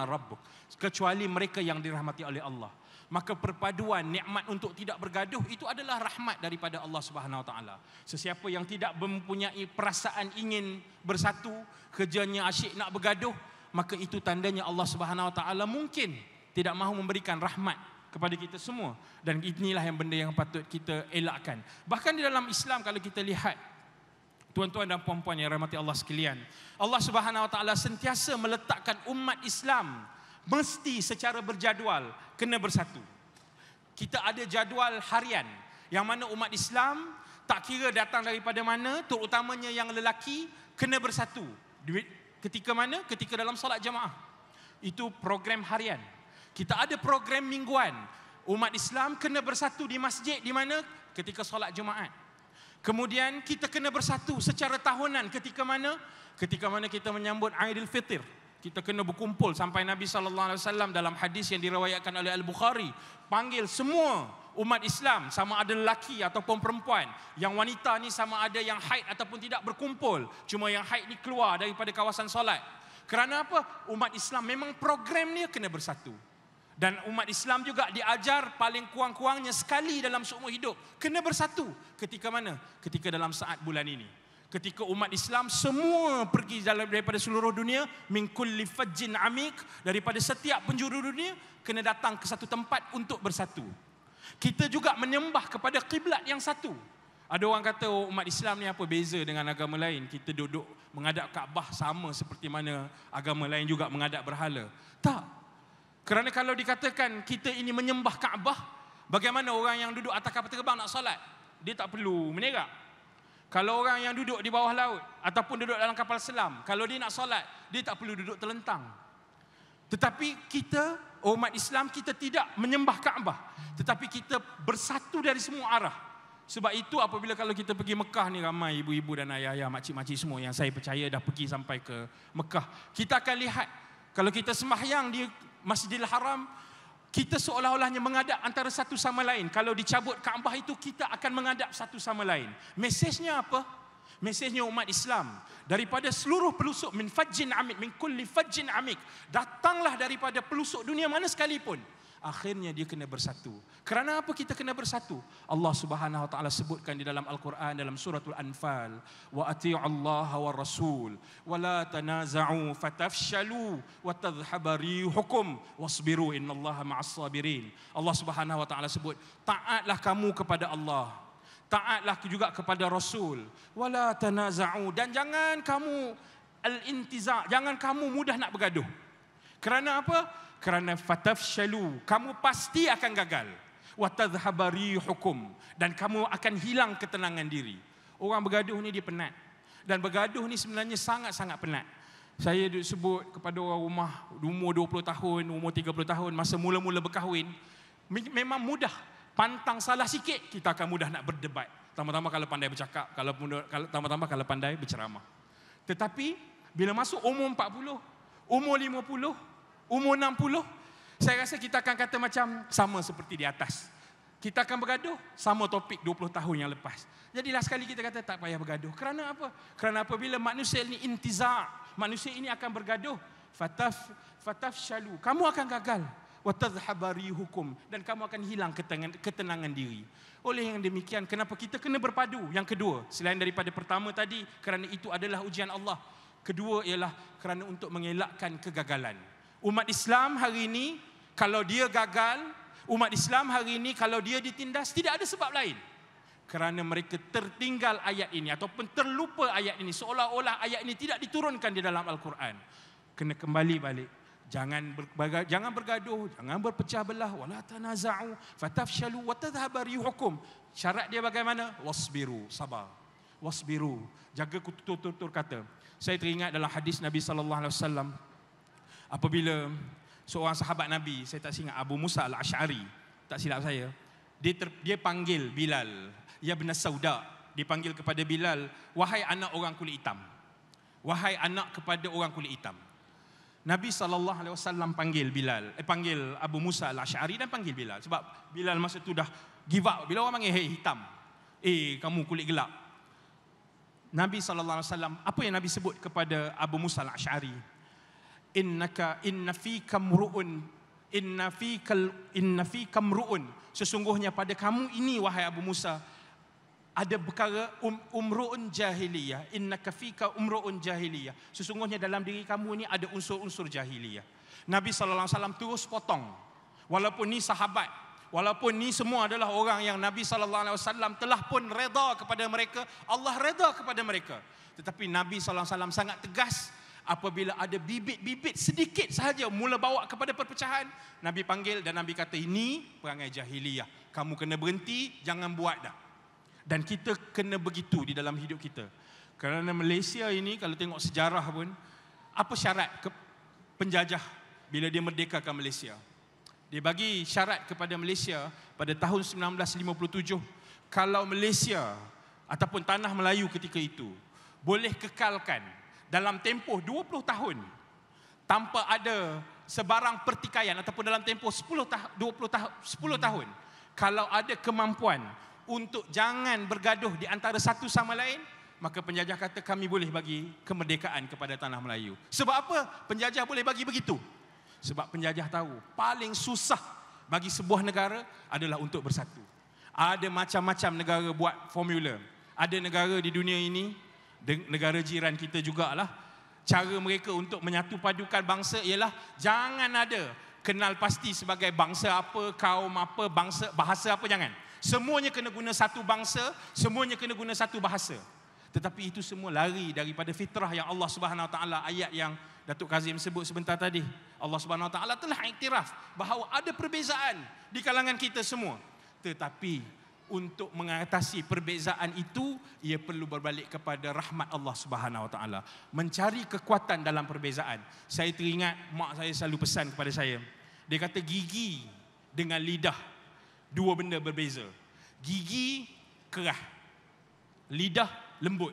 rabbuk kecuali mereka yang dirahmati oleh Allah maka perpaduan nikmat untuk tidak bergaduh itu adalah rahmat daripada Allah Subhanahu Wa Taala sesiapa yang tidak mempunyai perasaan ingin bersatu kerjanya asyik nak bergaduh maka itu tandanya Allah Subhanahu Wa Taala mungkin tidak mahu memberikan rahmat kepada kita semua dan inilah yang benda yang patut kita elakkan bahkan di dalam Islam kalau kita lihat tuan-tuan dan puan-puan yang rahmati Allah sekalian Allah Subhanahu Wa Taala sentiasa meletakkan umat Islam mesti secara berjadual kena bersatu kita ada jadual harian yang mana umat Islam tak kira datang daripada mana terutamanya yang lelaki kena bersatu ketika mana ketika dalam solat jemaah itu program harian kita ada program mingguan. Umat Islam kena bersatu di masjid di mana? Ketika solat Jumaat. Kemudian kita kena bersatu secara tahunan ketika mana? Ketika mana kita menyambut Aidilfitr. Kita kena berkumpul sampai Nabi sallallahu alaihi wasallam dalam hadis yang diriwayatkan oleh Al-Bukhari panggil semua umat Islam sama ada lelaki ataupun perempuan yang wanita ni sama ada yang haid ataupun tidak berkumpul cuma yang haid ni keluar daripada kawasan solat kerana apa umat Islam memang program ni kena bersatu dan umat Islam juga diajar paling kuang-kuangnya sekali dalam seumur hidup. Kena bersatu. Ketika mana? Ketika dalam saat bulan ini. Ketika umat Islam semua pergi dalam daripada seluruh dunia. Mingkul lifajin amik. Daripada setiap penjuru dunia. Kena datang ke satu tempat untuk bersatu. Kita juga menyembah kepada kiblat yang satu. Ada orang kata oh, umat Islam ni apa beza dengan agama lain. Kita duduk menghadap Kaabah sama seperti mana agama lain juga menghadap berhala. Tak. Kerana kalau dikatakan kita ini menyembah Kaabah, bagaimana orang yang duduk atas kapal terbang nak solat? Dia tak perlu menerak. Kalau orang yang duduk di bawah laut ataupun duduk dalam kapal selam, kalau dia nak solat, dia tak perlu duduk terlentang. Tetapi kita, umat Islam, kita tidak menyembah Kaabah. Tetapi kita bersatu dari semua arah. Sebab itu apabila kalau kita pergi Mekah ni ramai ibu-ibu dan ayah-ayah, makcik-makcik semua yang saya percaya dah pergi sampai ke Mekah. Kita akan lihat kalau kita sembahyang di Masjidil Haram kita seolah-olahnya mengadap antara satu sama lain. Kalau dicabut Kaabah itu kita akan mengadap satu sama lain. Mesejnya apa? Mesejnya umat Islam daripada seluruh pelusuk min fajjin amik min kulli fajjin amik datanglah daripada pelusuk dunia mana sekalipun akhirnya dia kena bersatu. Kerana apa kita kena bersatu? Allah Subhanahu wa taala sebutkan di dalam Al-Quran dalam surah Al-Anfal, wa atii'u Allah wa Rasul Walla tanaza'u fatafshalu wa tadhhabari hukum wasbiru Inna Allah sabirin. Allah Subhanahu wa taala sebut, taatlah kamu kepada Allah taatlah juga kepada rasul Walla tanaza'u dan jangan kamu al-intiza jangan kamu mudah nak bergaduh kerana apa kerana shalu, kamu pasti akan gagal wa tadhhabari hukum dan kamu akan hilang ketenangan diri orang bergaduh ni dia penat dan bergaduh ni sebenarnya sangat-sangat penat saya sebut kepada orang rumah umur 20 tahun umur 30 tahun masa mula-mula berkahwin memang mudah pantang salah sikit kita akan mudah nak berdebat Tambah tama kalau pandai bercakap kalau tambah tambah kalau pandai berceramah tetapi bila masuk umur 40 umur 50 Umur 60, saya rasa kita akan kata macam sama seperti di atas. Kita akan bergaduh, sama topik 20 tahun yang lepas. Jadi last sekali kita kata tak payah bergaduh. Kerana apa? Kerana apabila manusia ini intizar, manusia ini akan bergaduh. Fataf, fataf syalu. Kamu akan gagal. Watazhabari hukum. Dan kamu akan hilang ketenangan, ketenangan diri. Oleh yang demikian, kenapa kita kena berpadu? Yang kedua, selain daripada pertama tadi, kerana itu adalah ujian Allah. Kedua ialah kerana untuk mengelakkan kegagalan. Umat Islam hari ini kalau dia gagal, umat Islam hari ini kalau dia ditindas tidak ada sebab lain. Kerana mereka tertinggal ayat ini ataupun terlupa ayat ini seolah-olah ayat ini tidak diturunkan di dalam Al-Quran. Kena kembali balik. Jangan bergaduh, jangan bergaduh, jangan berpecah belah wala tanaza'u fatafshalu wa tadhhabu rihukum. Syarat dia bagaimana? Wasbiru, sabar. Wasbiru, jaga tutur-tutur kata. Saya teringat dalam hadis Nabi sallallahu alaihi wasallam apabila seorang sahabat Nabi, saya tak ingat Abu Musa Al-Ash'ari, tak silap saya, dia ter, dia panggil Bilal, ya bin Sauda, dia panggil kepada Bilal, wahai anak orang kulit hitam. Wahai anak kepada orang kulit hitam. Nabi sallallahu alaihi wasallam panggil Bilal, eh, panggil Abu Musa Al-Ash'ari dan panggil Bilal sebab Bilal masa tu dah give up. Bila orang panggil, "Hei hitam. Eh, kamu kulit gelap." Nabi sallallahu alaihi wasallam, apa yang Nabi sebut kepada Abu Musa Al-Ash'ari? innaka inna fika mru'un inna fika inna fika mru'un sesungguhnya pada kamu ini wahai Abu Musa ada perkara um, umru'un jahiliyah innaka fika umru'un jahiliyah sesungguhnya dalam diri kamu ini ada unsur-unsur jahiliyah Nabi sallallahu alaihi wasallam terus potong walaupun ni sahabat walaupun ni semua adalah orang yang Nabi sallallahu alaihi wasallam telah pun redha kepada mereka Allah redha kepada mereka tetapi Nabi sallallahu alaihi wasallam sangat tegas apabila ada bibit-bibit sedikit sahaja mula bawa kepada perpecahan nabi panggil dan nabi kata ini perangai jahiliyah. kamu kena berhenti jangan buat dah dan kita kena begitu di dalam hidup kita kerana Malaysia ini kalau tengok sejarah pun apa syarat ke penjajah bila dia merdekakan Malaysia dia bagi syarat kepada Malaysia pada tahun 1957 kalau Malaysia ataupun tanah Melayu ketika itu boleh kekalkan dalam tempoh 20 tahun tanpa ada sebarang pertikaian ataupun dalam tempoh 10 tahun 20 tahun 10 tahun kalau ada kemampuan untuk jangan bergaduh di antara satu sama lain maka penjajah kata kami boleh bagi kemerdekaan kepada tanah Melayu sebab apa penjajah boleh bagi begitu sebab penjajah tahu paling susah bagi sebuah negara adalah untuk bersatu ada macam-macam negara buat formula ada negara di dunia ini negara jiran kita jugalah. Cara mereka untuk menyatu padukan bangsa ialah jangan ada kenal pasti sebagai bangsa apa, kaum apa, bangsa bahasa apa jangan. Semuanya kena guna satu bangsa, semuanya kena guna satu bahasa. Tetapi itu semua lari daripada fitrah yang Allah Subhanahu Wa Taala ayat yang Datuk Kazim sebut sebentar tadi. Allah Subhanahu Wa Taala telah iktiraf bahawa ada perbezaan di kalangan kita semua. Tetapi untuk mengatasi perbezaan itu ia perlu berbalik kepada rahmat Allah Subhanahu Wa Taala mencari kekuatan dalam perbezaan saya teringat mak saya selalu pesan kepada saya dia kata gigi dengan lidah dua benda berbeza gigi kerah lidah lembut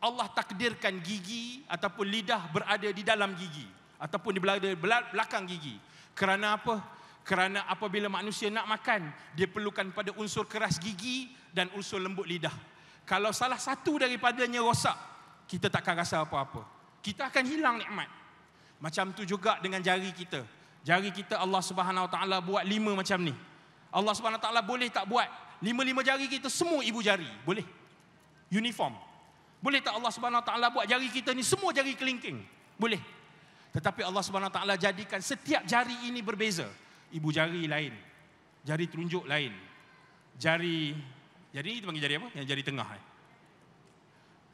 Allah takdirkan gigi ataupun lidah berada di dalam gigi ataupun di belakang gigi kerana apa kerana apabila manusia nak makan, dia perlukan pada unsur keras gigi dan unsur lembut lidah. Kalau salah satu daripadanya rosak, kita takkan rasa apa-apa. Kita akan hilang nikmat. Macam tu juga dengan jari kita. Jari kita Allah Subhanahu Wa Taala buat lima macam ni. Allah Subhanahu Wa Taala boleh tak buat lima-lima jari kita semua ibu jari? Boleh. Uniform. Boleh tak Allah Subhanahu Wa Taala buat jari kita ni semua jari kelingking? Boleh. Tetapi Allah Subhanahu Wa Taala jadikan setiap jari ini berbeza ibu jari lain, jari terunjuk lain, jari jari kita panggil jari apa? Yang jari tengah eh.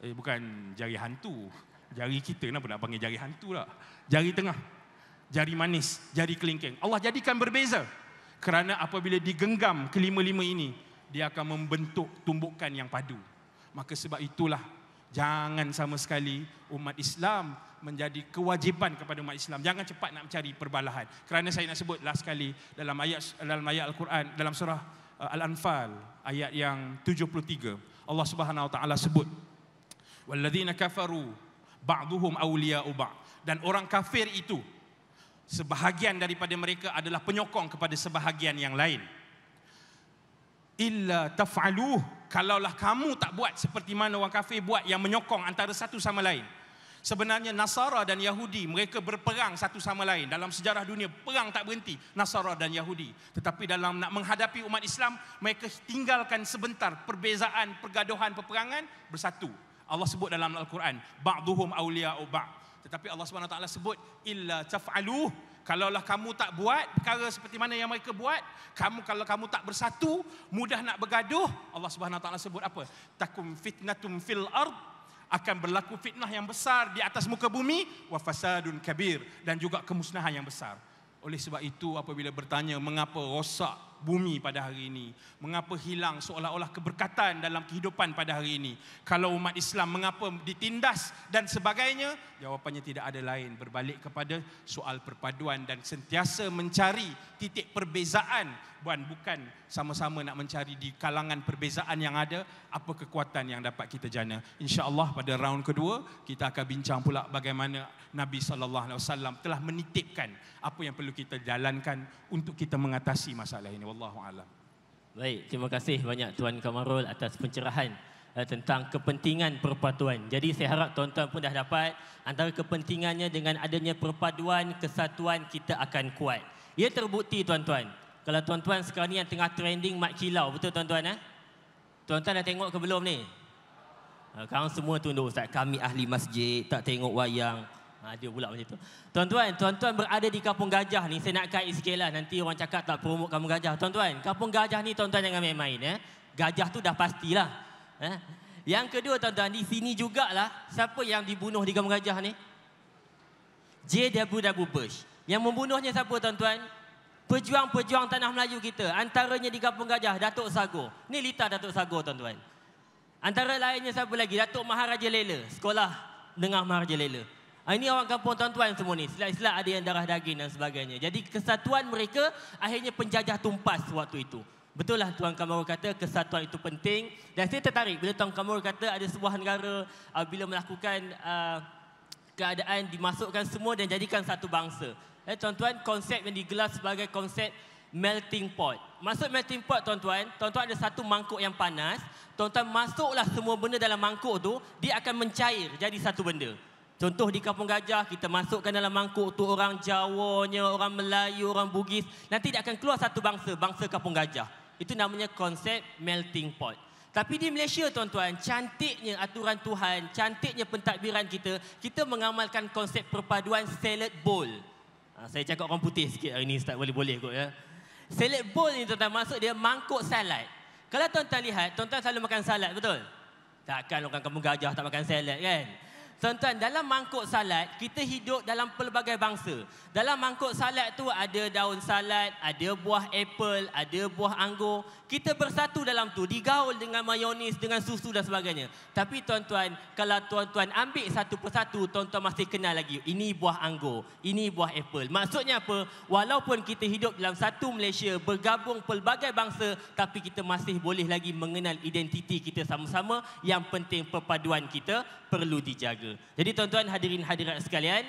Eh bukan jari hantu. Jari kita kenapa nak panggil jari hantu lah. Jari tengah. Jari manis, jari kelingking. Allah jadikan berbeza. Kerana apabila digenggam kelima-lima ini, dia akan membentuk tumbukan yang padu. Maka sebab itulah jangan sama sekali umat Islam menjadi kewajipan kepada umat Islam. Jangan cepat nak mencari perbalahan. Kerana saya nak sebut last sekali dalam ayat dalam ayat Al-Quran dalam surah uh, Al-Anfal ayat yang 73. Allah Subhanahu Wa Taala sebut walladzina kafaru ba'dhum awliya'u ba'd dan orang kafir itu sebahagian daripada mereka adalah penyokong kepada sebahagian yang lain. Illa taf'aluh kalaulah kamu tak buat seperti mana orang kafir buat yang menyokong antara satu sama lain. Sebenarnya Nasara dan Yahudi mereka berperang satu sama lain dalam sejarah dunia perang tak berhenti Nasara dan Yahudi. Tetapi dalam nak menghadapi umat Islam mereka tinggalkan sebentar perbezaan pergaduhan peperangan bersatu. Allah sebut dalam Al-Quran ba'duhum awliya'u ba'd. Tetapi Allah swt sebut illa taf'alu Kalaulah kamu tak buat perkara seperti mana yang mereka buat, kamu kalau kamu tak bersatu, mudah nak bergaduh. Allah Subhanahu Taala sebut apa? Takum fitnatum fil ard akan berlaku fitnah yang besar di atas muka bumi wa fasadun kabir dan juga kemusnahan yang besar oleh sebab itu apabila bertanya mengapa rosak bumi pada hari ini mengapa hilang seolah-olah keberkatan dalam kehidupan pada hari ini kalau umat Islam mengapa ditindas dan sebagainya jawapannya tidak ada lain berbalik kepada soal perpaduan dan sentiasa mencari titik perbezaan Puan bukan sama-sama nak mencari di kalangan perbezaan yang ada apa kekuatan yang dapat kita jana. Insya-Allah pada round kedua kita akan bincang pula bagaimana Nabi sallallahu alaihi wasallam telah menitipkan apa yang perlu kita jalankan untuk kita mengatasi masalah ini wallahu alam. Baik, terima kasih banyak Tuan Kamarul atas pencerahan eh, tentang kepentingan perpaduan. Jadi saya harap tuan-tuan pun dah dapat antara kepentingannya dengan adanya perpaduan kesatuan kita akan kuat. Ia terbukti tuan-tuan. Kalau tuan-tuan sekarang ni yang tengah trending Mat Kilau, betul tuan-tuan eh? Tuan-tuan dah tengok ke belum ni? Sekarang ha, semua tunduk Ustaz. Kami ahli masjid, tak tengok wayang. Ada ha, pula macam tu. Tuan-tuan, tuan-tuan berada di Kampung Gajah ni. Saya nak kait sikit lah. Nanti orang cakap tak promote Kampung Gajah. Tuan-tuan, Kampung Gajah ni tuan-tuan jangan main-main. Eh? Gajah tu dah pastilah. Eh? Yang kedua tuan-tuan, di sini jugalah. Siapa yang dibunuh di Kampung Gajah ni? J.W.W. Bush. Yang membunuhnya siapa tuan-tuan? pejuang-pejuang tanah Melayu kita. Antaranya di Kampung Gajah, Datuk Sago. Ini lita Datuk Sago, tuan-tuan. Antara lainnya siapa lagi? Datuk Maharaja Lela. Sekolah Dengan Maharaja Lela. Ah, ini orang kampung tuan-tuan semua ni. Silap-silap ada yang darah daging dan sebagainya. Jadi kesatuan mereka akhirnya penjajah tumpas waktu itu. betul lah Tuan Kamarul kata kesatuan itu penting. Dan saya tertarik bila Tuan Kamarul kata ada sebuah negara uh, bila melakukan ah, keadaan dimasukkan semua dan jadikan satu bangsa. Eh, tuan-tuan, konsep yang digelar sebagai konsep melting pot. Maksud melting pot, tuan-tuan, tuan-tuan ada satu mangkuk yang panas. Tuan-tuan masuklah semua benda dalam mangkuk tu, dia akan mencair jadi satu benda. Contoh di Kampung Gajah, kita masukkan dalam mangkuk tu orang Jawanya, orang Melayu, orang Bugis. Nanti dia akan keluar satu bangsa, bangsa Kampung Gajah. Itu namanya konsep melting pot. Tapi di Malaysia tuan-tuan, cantiknya aturan Tuhan, cantiknya pentadbiran kita, kita mengamalkan konsep perpaduan salad bowl. Ah, saya cakap orang putih sikit hari ni Ustaz boleh-boleh kot ya. Salad bowl ni tuan-tuan maksud dia mangkuk salad. Kalau tuan-tuan lihat, tuan-tuan selalu makan salad betul? Takkan orang kamu gajah tak makan salad kan? Tuan-tuan, dalam mangkuk salad, kita hidup dalam pelbagai bangsa. Dalam mangkuk salad tu ada daun salad, ada buah apple, ada buah anggur. Kita bersatu dalam tu, digaul dengan mayonis, dengan susu dan sebagainya. Tapi tuan-tuan, kalau tuan-tuan ambil satu persatu, tuan-tuan masih kenal lagi. Ini buah anggur, ini buah apple. Maksudnya apa? Walaupun kita hidup dalam satu Malaysia, bergabung pelbagai bangsa, tapi kita masih boleh lagi mengenal identiti kita sama-sama. Yang penting perpaduan kita perlu dijaga harga. Jadi tuan-tuan hadirin hadirat sekalian,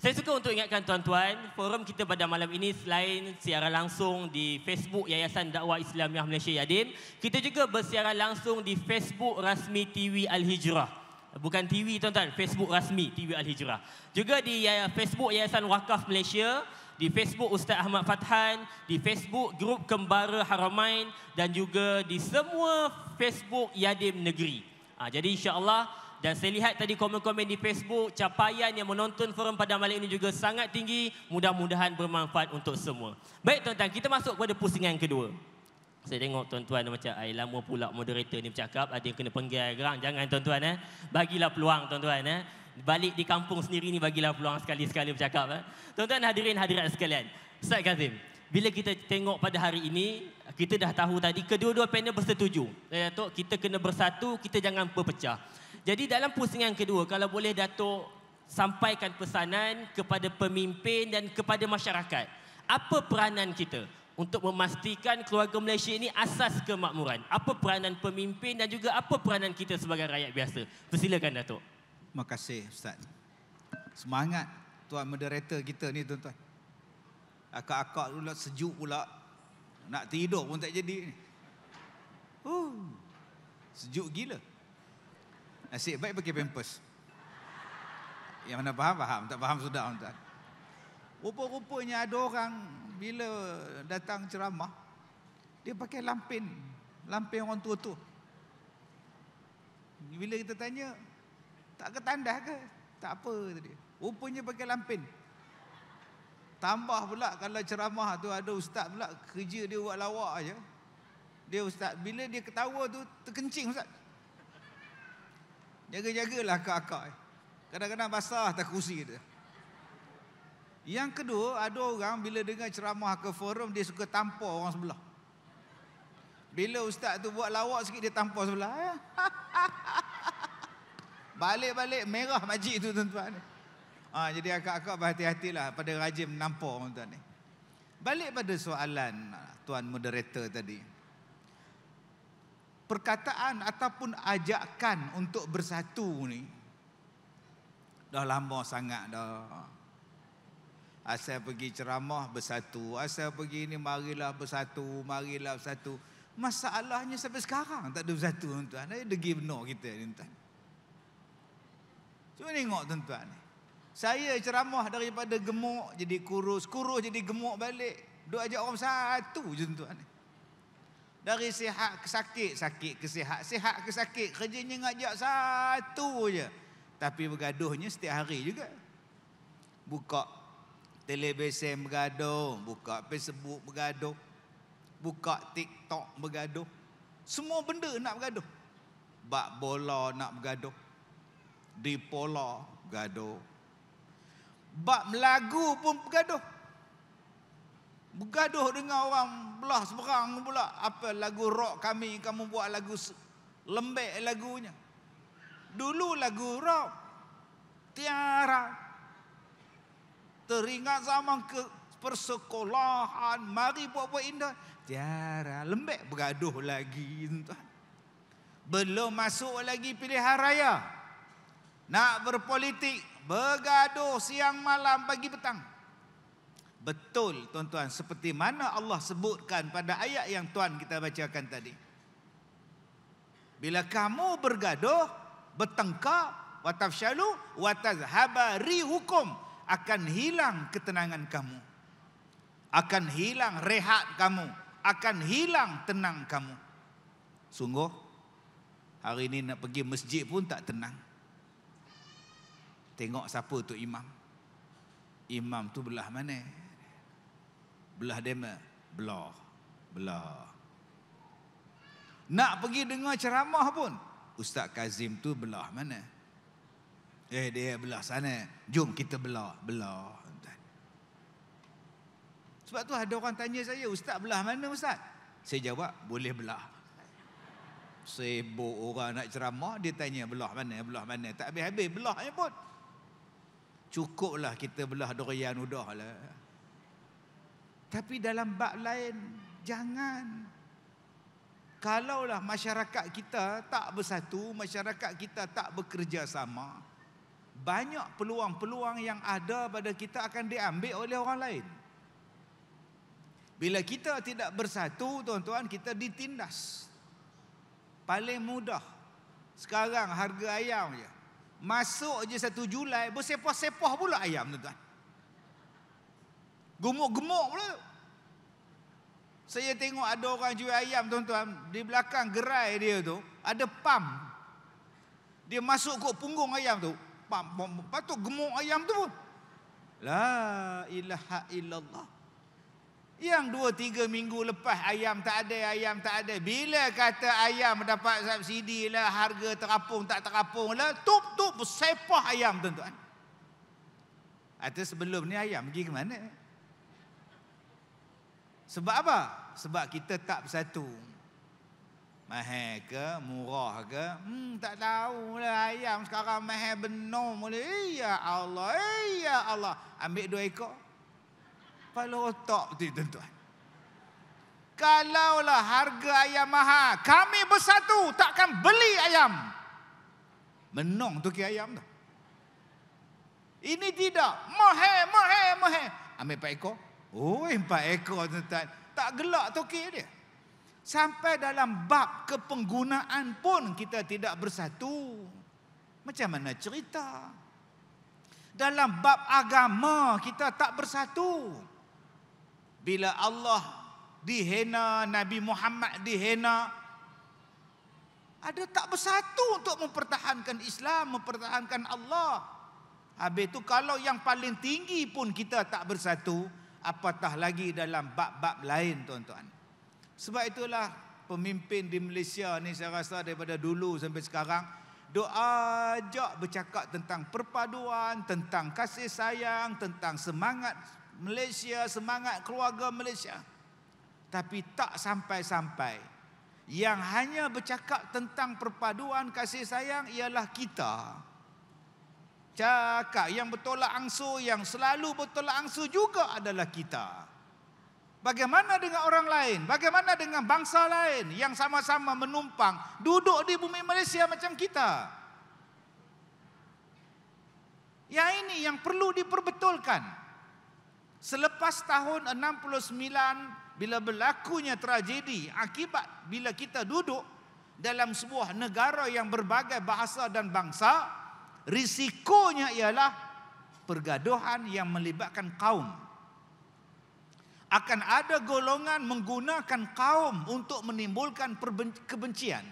saya suka untuk ingatkan tuan-tuan, forum kita pada malam ini selain siaran langsung di Facebook Yayasan Dakwah Islamiah Malaysia Yadin, kita juga bersiaran langsung di Facebook rasmi TV Al-Hijrah. Bukan TV tuan-tuan, Facebook rasmi TV Al-Hijrah. Juga di eh, Facebook Yayasan Wakaf Malaysia, di Facebook Ustaz Ahmad Fathan, di Facebook Grup Kembara Haramain dan juga di semua Facebook Yadim Negeri. Ha, jadi insya-Allah dan saya lihat tadi komen-komen di Facebook, capaian yang menonton forum pada malam ini juga sangat tinggi. Mudah-mudahan bermanfaat untuk semua. Baik tuan-tuan, kita masuk kepada pusingan kedua. Saya tengok tuan-tuan macam air lama pula moderator ni bercakap, ada yang kena penggai gerang. Jangan tuan-tuan, eh. bagilah peluang tuan-tuan. Eh. Balik di kampung sendiri ni bagilah peluang sekali-sekali bercakap. Eh. Tuan-tuan hadirin hadirat sekalian. Ustaz Kazim, bila kita tengok pada hari ini, kita dah tahu tadi kedua-dua panel bersetuju. Eh, Tok, kita kena bersatu, kita jangan berpecah. Jadi dalam pusingan kedua, kalau boleh Datuk sampaikan pesanan kepada pemimpin dan kepada masyarakat. Apa peranan kita untuk memastikan keluarga Malaysia ini asas kemakmuran? Apa peranan pemimpin dan juga apa peranan kita sebagai rakyat biasa? Persilakan Datuk. Terima kasih Ustaz. Semangat tuan moderator kita ni tuan-tuan. Akak-akak pula sejuk pula. Nak tidur pun tak jadi. Uh, sejuk gila. Asyik baik pakai pampers. Yang mana faham, faham. Tak faham, sudah. Tuan. Rupa-rupanya ada orang bila datang ceramah, dia pakai lampin. Lampin orang tua tu. Bila kita tanya, tak ke tandas ke? Tak apa tadi. Rupanya pakai lampin. Tambah pula kalau ceramah tu ada ustaz pula kerja dia buat lawak aje. Dia ustaz bila dia ketawa tu terkencing ustaz. Jaga-jagalah akak-akak. Eh. Kadang-kadang basah atas kerusi dia. Yang kedua, ada orang bila dengar ceramah ke forum, dia suka tampar orang sebelah. Bila ustaz tu buat lawak sikit, dia tampar sebelah. Eh, balik-balik merah majik tu tuan-tuan. Ha, jadi akak-akak berhati-hatilah pada rajin nampak orang tuan ni. Balik pada soalan ah, tuan moderator tadi perkataan ataupun ajakan untuk bersatu ni dah lama sangat dah. Asal pergi ceramah bersatu, asal pergi ni marilah bersatu, marilah bersatu. Masalahnya sampai sekarang tak ada bersatu tuan-tuan. Dia degi benar kita ni tuan. Cuba tengok tuan-tuan. Saya ceramah daripada gemuk jadi kurus, kurus jadi gemuk balik. Duk ajak orang satu je tuan-tuan. Dari sihat ke sakit, sakit ke sihat, sihat ke sakit. Kerjanya ngajak satu je. Tapi bergaduhnya setiap hari juga. Buka televisyen bergaduh, buka Facebook bergaduh, buka TikTok bergaduh. Semua benda nak bergaduh. Bak bola nak bergaduh. Di pola bergaduh. Bak lagu pun bergaduh bergaduh dengan orang belah seberang pula apa lagu rock kami kamu buat lagu lembek lagunya dulu lagu rock tiara teringat zaman ke persekolahan mari buat-buat indah tiara lembek bergaduh lagi tuan belum masuk lagi pilihan raya nak berpolitik bergaduh siang malam pagi petang betul tuan-tuan seperti mana Allah sebutkan pada ayat yang tuan kita bacakan tadi bila kamu bergaduh bertengkar watafsyalu, watazhabari hukum akan hilang ketenangan kamu akan hilang rehat kamu akan hilang tenang kamu sungguh hari ini nak pergi masjid pun tak tenang tengok siapa tu imam imam tu belah mana Belah dia dema. Belah. Belah. Nak pergi dengar ceramah pun. Ustaz Kazim tu belah mana? Eh dia belah sana. Jom kita belah. Belah. Sebab tu ada orang tanya saya. Ustaz belah mana Ustaz? Saya jawab boleh belah. sebo orang nak ceramah. Dia tanya belah mana? Belah mana? Tak habis-habis belahnya pun. Cukuplah kita belah durian udah lah. Tapi dalam bab lain jangan. Kalaulah masyarakat kita tak bersatu, masyarakat kita tak bekerjasama, banyak peluang-peluang yang ada pada kita akan diambil oleh orang lain. Bila kita tidak bersatu, tuan-tuan, kita ditindas. Paling mudah. Sekarang harga ayam je. Masuk je satu Julai, bersepah-sepah pula ayam, tuan-tuan. Gemuk-gemuk pula. Saya tengok ada orang jual ayam tuan-tuan. Di belakang gerai dia tu. Ada pam. Dia masuk ke punggung ayam tu. Pam, pam, patut gemuk ayam tu pun. La ilaha illallah. Yang dua tiga minggu lepas ayam tak ada, ayam tak ada. Bila kata ayam dapat subsidi lah, harga terapung tak terapung lah. Tup, tup, sepah ayam tuan-tuan. Atau sebelum ni ayam pergi ke mana? Eh? Sebab apa? Sebab kita tak bersatu. Mahal ke? Murah ke? Hmm, tak tahu lah ayam sekarang mahal benar boleh. Ya Allah, ya Allah. Ambil dua ekor. Kepala otak betul tuan-tuan. Kalaulah harga ayam mahal, kami bersatu takkan beli ayam. Menong tu ke ayam tu. Ini tidak. Mahal, mahal, mahal. Ambil pak ekor, Oh, empat ekor tuan-tuan. Tak gelak tokek dia. Sampai dalam bab kepenggunaan pun kita tidak bersatu. Macam mana cerita? Dalam bab agama kita tak bersatu. Bila Allah dihina, Nabi Muhammad dihina. Ada tak bersatu untuk mempertahankan Islam, mempertahankan Allah. Habis itu kalau yang paling tinggi pun kita tak Bersatu apatah lagi dalam bab-bab lain tuan-tuan. Sebab itulah pemimpin di Malaysia ni saya rasa daripada dulu sampai sekarang doa ajak bercakap tentang perpaduan, tentang kasih sayang, tentang semangat Malaysia, semangat keluarga Malaysia. Tapi tak sampai-sampai yang hanya bercakap tentang perpaduan kasih sayang ialah kita cakap yang bertolak angsur yang selalu bertolak angsur juga adalah kita bagaimana dengan orang lain bagaimana dengan bangsa lain yang sama-sama menumpang duduk di bumi Malaysia macam kita Ya ini yang perlu diperbetulkan. Selepas tahun 69 bila berlakunya tragedi akibat bila kita duduk dalam sebuah negara yang berbagai bahasa dan bangsa, risikonya ialah pergaduhan yang melibatkan kaum. Akan ada golongan menggunakan kaum untuk menimbulkan kebencian.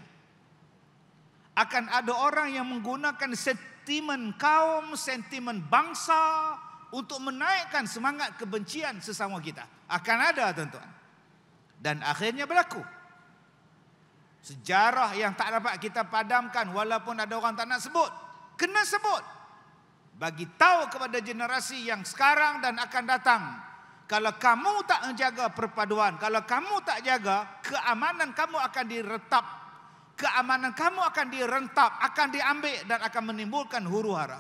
Akan ada orang yang menggunakan sentimen kaum, sentimen bangsa untuk menaikkan semangat kebencian sesama kita. Akan ada tuan-tuan. Dan akhirnya berlaku. Sejarah yang tak dapat kita padamkan walaupun ada orang tak nak sebut kena sebut bagi tahu kepada generasi yang sekarang dan akan datang kalau kamu tak menjaga perpaduan kalau kamu tak jaga keamanan kamu akan diretap keamanan kamu akan direntap akan diambil dan akan menimbulkan huru-hara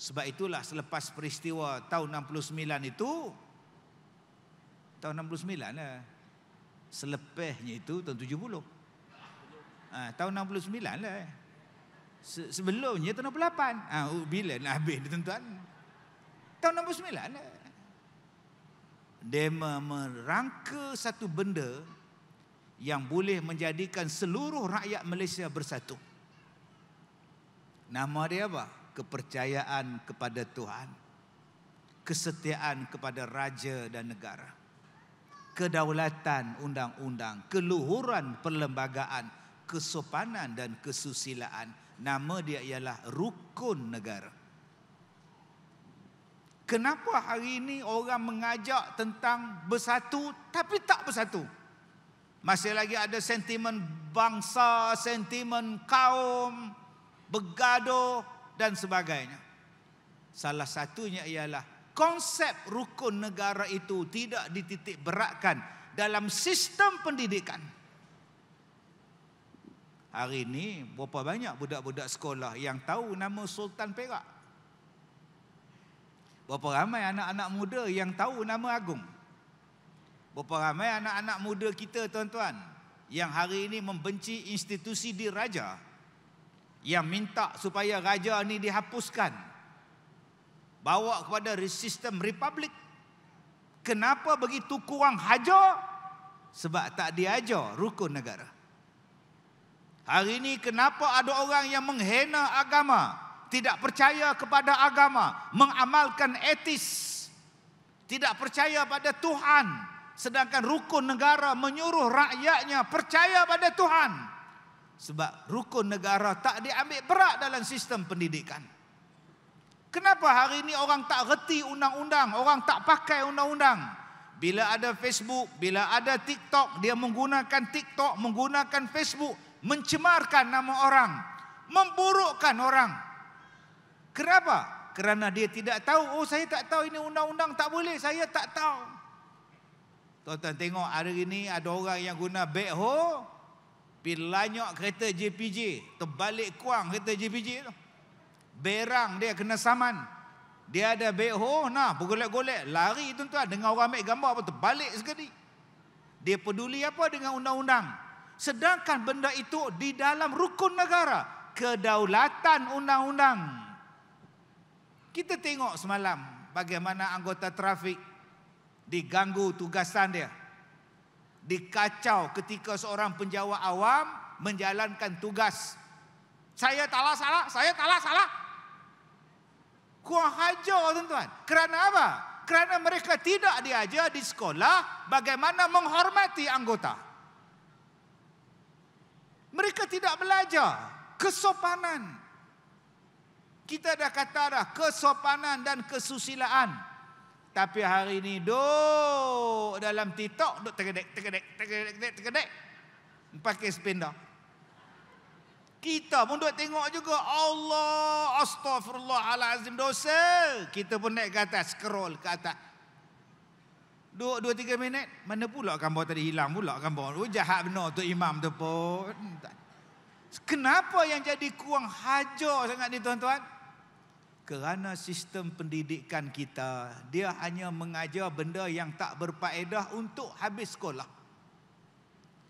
sebab itulah selepas peristiwa tahun 69 itu tahun 69 eh, ah, lah eh, selepasnya itu tahun 70 ah eh, tahun 69 lah eh. Se- sebelumnya tahun 8. Ha, ah, bila nak habis dia tuan-tuan? Tahun 69 lah. Dia merangka satu benda yang boleh menjadikan seluruh rakyat Malaysia bersatu. Nama dia apa? Kepercayaan kepada Tuhan. Kesetiaan kepada raja dan negara. Kedaulatan undang-undang. Keluhuran perlembagaan. Kesopanan dan kesusilaan. Nama dia ialah rukun negara. Kenapa hari ini orang mengajak tentang bersatu tapi tak bersatu? Masih lagi ada sentimen bangsa, sentimen kaum, bergaduh dan sebagainya. Salah satunya ialah konsep rukun negara itu tidak dititik beratkan dalam sistem pendidikan. Hari ini berapa banyak budak-budak sekolah yang tahu nama Sultan Perak? Berapa ramai anak-anak muda yang tahu nama Agung? Berapa ramai anak-anak muda kita tuan-tuan yang hari ini membenci institusi diraja yang minta supaya raja ini dihapuskan bawa kepada sistem republik kenapa begitu kurang hajar sebab tak diajar rukun negara Hari ini kenapa ada orang yang menghina agama, tidak percaya kepada agama, mengamalkan etis, tidak percaya pada Tuhan, sedangkan rukun negara menyuruh rakyatnya percaya pada Tuhan. Sebab rukun negara tak diambil berat dalam sistem pendidikan. Kenapa hari ini orang tak reti undang-undang, orang tak pakai undang-undang? Bila ada Facebook, bila ada TikTok, dia menggunakan TikTok, menggunakan Facebook, mencemarkan nama orang, memburukkan orang. Kenapa? Kerana dia tidak tahu, oh saya tak tahu ini undang-undang tak boleh, saya tak tahu. Tuan-tuan tengok hari ini ada orang yang guna beho, pergi lanyok kereta JPJ, terbalik kuang kereta JPJ tu. Berang dia kena saman. Dia ada beho, nah bergolek-golek, lari tuan-tuan dengan orang ambil gambar apa terbalik sekali. Dia peduli apa dengan undang-undang? Sedangkan benda itu di dalam rukun negara. Kedaulatan undang-undang. Kita tengok semalam bagaimana anggota trafik diganggu tugasan dia. Dikacau ketika seorang penjawa awam menjalankan tugas. Saya taklah salah, saya taklah salah. Kuah hajar tuan-tuan. Kerana apa? Kerana mereka tidak diajar di sekolah bagaimana menghormati anggota. Mereka tidak belajar kesopanan. Kita dah kata dah kesopanan dan kesusilaan. Tapi hari ini duk dalam titok duk tergedek tergedek tergedek tergedek tergedek. Pakai sepeda. Kita pun duk tengok juga Allah astagfirullahalazim dosa. Kita pun naik ke atas scroll ke atas. Duduk dua tiga minit, mana pula gambar tadi hilang pula gambar. Oh jahat benar tu imam tu pun. Kenapa yang jadi kurang hajar sangat ni tuan-tuan? Kerana sistem pendidikan kita, dia hanya mengajar benda yang tak berpaedah untuk habis sekolah.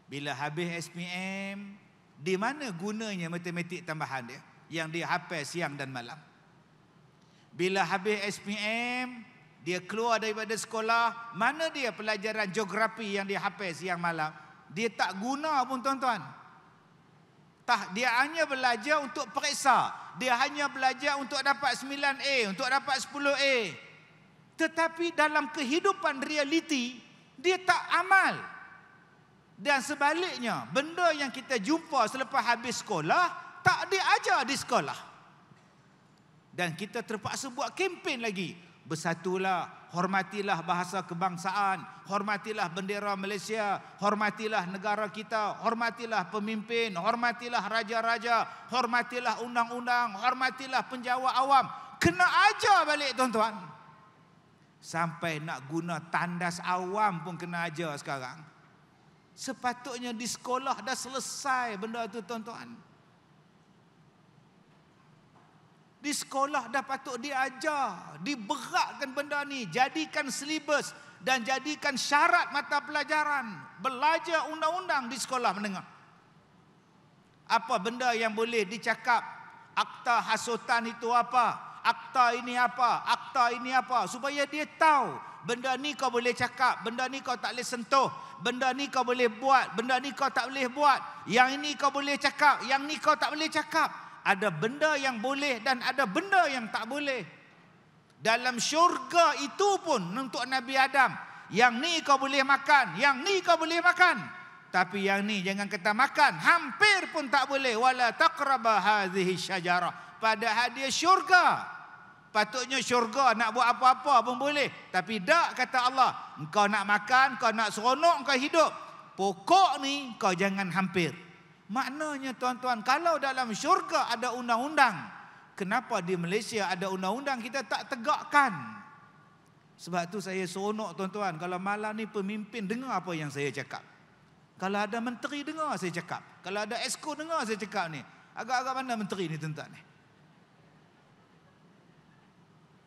Bila habis SPM, di mana gunanya matematik tambahan dia? Yang dia siang dan malam. Bila habis SPM, dia keluar daripada sekolah, mana dia pelajaran geografi yang dia hafal siang malam? Dia tak guna pun tuan-tuan. Tak, dia hanya belajar untuk periksa. Dia hanya belajar untuk dapat 9A, untuk dapat 10A. Tetapi dalam kehidupan realiti, dia tak amal. Dan sebaliknya, benda yang kita jumpa selepas habis sekolah, tak diajar di sekolah. Dan kita terpaksa buat kempen lagi bersatulah, hormatilah bahasa kebangsaan, hormatilah bendera Malaysia, hormatilah negara kita, hormatilah pemimpin, hormatilah raja-raja, hormatilah undang-undang, hormatilah penjawa awam. Kena aja balik tuan-tuan. Sampai nak guna tandas awam pun kena aja sekarang. Sepatutnya di sekolah dah selesai benda tu tuan-tuan. Di sekolah dah patut diajar, diberatkan benda ni, jadikan silibus dan jadikan syarat mata pelajaran belajar undang-undang di sekolah menengah. Apa benda yang boleh dicakap akta hasutan itu apa? Akta ini apa? Akta ini apa? Supaya dia tahu benda ni kau boleh cakap, benda ni kau tak boleh sentuh, benda ni kau boleh buat, benda ni kau tak boleh buat. Yang ini kau boleh cakap, yang ni kau tak boleh cakap ada benda yang boleh dan ada benda yang tak boleh. Dalam syurga itu pun untuk Nabi Adam. Yang ni kau boleh makan, yang ni kau boleh makan. Tapi yang ni jangan kata makan, hampir pun tak boleh. Wala taqrabah hadhihi syajarah. Pada hadiah syurga. Patutnya syurga nak buat apa-apa pun boleh. Tapi tak kata Allah. Kau nak makan, kau nak seronok, kau hidup. Pokok ni kau jangan hampir. Maknanya tuan-tuan, kalau dalam syurga ada undang-undang, kenapa di Malaysia ada undang-undang kita tak tegakkan? Sebab tu saya seronok tuan-tuan, kalau malam ni pemimpin dengar apa yang saya cakap. Kalau ada menteri dengar saya cakap. Kalau ada esko dengar saya cakap ni. Agak-agak mana menteri ni tuan-tuan ni?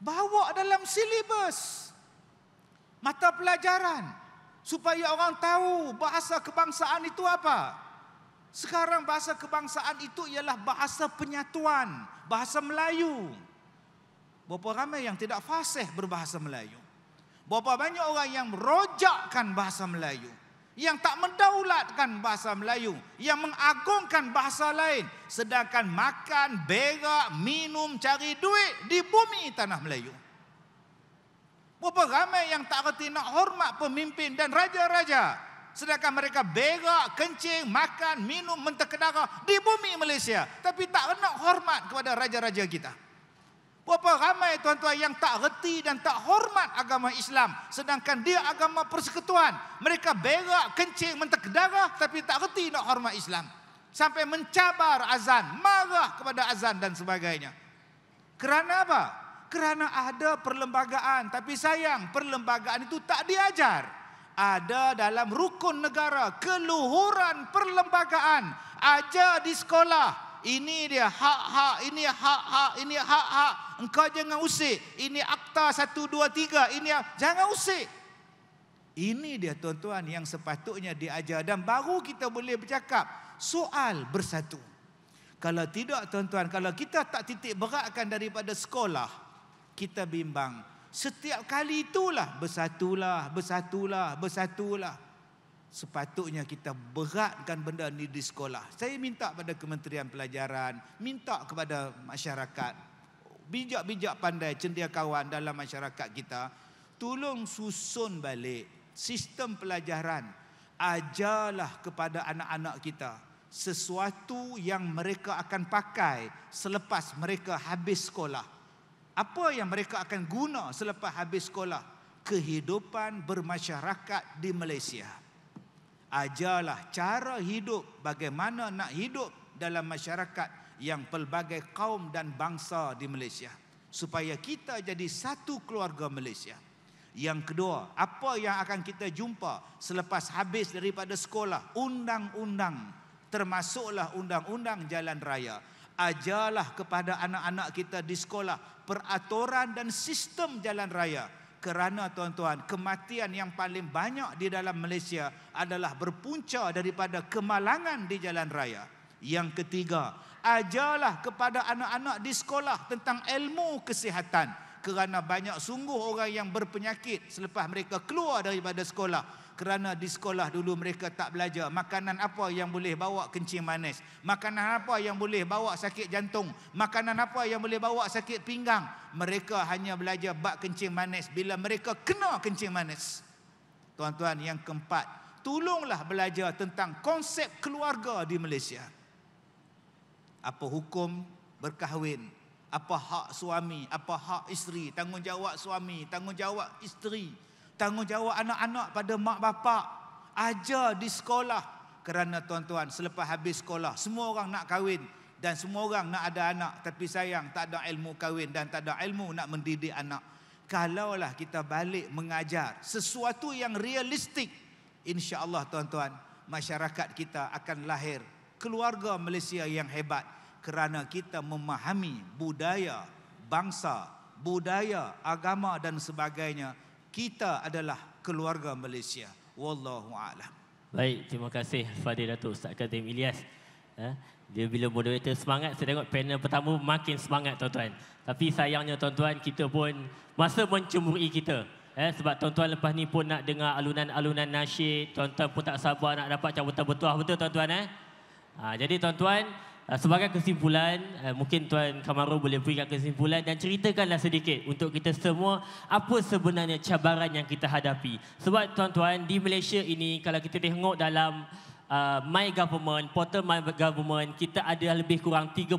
Bawa dalam silibus. Mata pelajaran. Supaya orang tahu bahasa kebangsaan itu apa. Apa? Sekarang bahasa kebangsaan itu ialah bahasa penyatuan, bahasa Melayu. Berapa ramai yang tidak fasih berbahasa Melayu? Berapa banyak orang yang merojakkan bahasa Melayu? Yang tak mendaulatkan bahasa Melayu? Yang mengagungkan bahasa lain? Sedangkan makan, berak, minum, cari duit di bumi tanah Melayu. Berapa ramai yang tak reti nak hormat pemimpin dan raja-raja? Sedangkan mereka berak, kencing, makan, minum, mentega darah di bumi Malaysia. Tapi tak kena hormat kepada raja-raja kita. Berapa ramai tuan-tuan yang tak reti dan tak hormat agama Islam. Sedangkan dia agama persekutuan. Mereka berak, kencing, mentega darah tapi tak reti nak hormat Islam. Sampai mencabar azan, marah kepada azan dan sebagainya. Kerana apa? Kerana ada perlembagaan. Tapi sayang perlembagaan itu Tak diajar ada dalam rukun negara keluhuran perlembagaan aja di sekolah ini dia hak-hak ini hak-hak ini hak-hak engkau jangan usik ini akta 123 ini jangan usik ini dia tuan-tuan yang sepatutnya diajar dan baru kita boleh bercakap soal bersatu kalau tidak tuan-tuan kalau kita tak titik beratkan daripada sekolah kita bimbang Setiap kali itulah bersatulah, bersatulah, bersatulah. Sepatutnya kita beratkan benda ni di sekolah. Saya minta pada Kementerian Pelajaran, minta kepada masyarakat, bijak-bijak pandai cendekiawan dalam masyarakat kita, tolong susun balik sistem pelajaran. Ajalah kepada anak-anak kita sesuatu yang mereka akan pakai selepas mereka habis sekolah apa yang mereka akan guna selepas habis sekolah kehidupan bermasyarakat di Malaysia ajarlah cara hidup bagaimana nak hidup dalam masyarakat yang pelbagai kaum dan bangsa di Malaysia supaya kita jadi satu keluarga Malaysia yang kedua apa yang akan kita jumpa selepas habis daripada sekolah undang-undang termasuklah undang-undang jalan raya ajarlah kepada anak-anak kita di sekolah peraturan dan sistem jalan raya kerana tuan-tuan kematian yang paling banyak di dalam Malaysia adalah berpunca daripada kemalangan di jalan raya yang ketiga ajarlah kepada anak-anak di sekolah tentang ilmu kesihatan kerana banyak sungguh orang yang berpenyakit selepas mereka keluar daripada sekolah kerana di sekolah dulu mereka tak belajar makanan apa yang boleh bawa kencing manis makanan apa yang boleh bawa sakit jantung makanan apa yang boleh bawa sakit pinggang mereka hanya belajar bak kencing manis bila mereka kena kencing manis tuan-tuan yang keempat tolonglah belajar tentang konsep keluarga di Malaysia apa hukum berkahwin apa hak suami apa hak isteri tanggungjawab suami tanggungjawab isteri tanggungjawab anak-anak pada mak bapak ajar di sekolah kerana tuan-tuan selepas habis sekolah semua orang nak kahwin dan semua orang nak ada anak tapi sayang tak ada ilmu kahwin dan tak ada ilmu nak mendidik anak kalaulah kita balik mengajar sesuatu yang realistik insya-Allah tuan-tuan masyarakat kita akan lahir keluarga Malaysia yang hebat kerana kita memahami budaya bangsa budaya agama dan sebagainya kita adalah keluarga Malaysia. Wallahu a'lam. Baik, terima kasih Fadil Datuk Ustaz Kadim Ilyas. Ha? Dia bila moderator semangat, saya tengok panel pertama makin semangat tuan-tuan. Tapi sayangnya tuan-tuan, kita pun masa mencemuri kita. Eh, sebab tuan-tuan lepas ni pun nak dengar alunan-alunan nasyid. Tuan-tuan pun tak sabar nak dapat cabutan bertuah. Betul tuan-tuan eh? Ha, jadi tuan-tuan, Ah, sebagai kesimpulan, ah, mungkin Tuan Kamarul boleh berikan kesimpulan dan ceritakanlah sedikit untuk kita semua apa sebenarnya cabaran yang kita hadapi. Sebab Tuan-Tuan, di Malaysia ini kalau kita tengok dalam uh, My Government, portal My Government, kita ada lebih kurang 32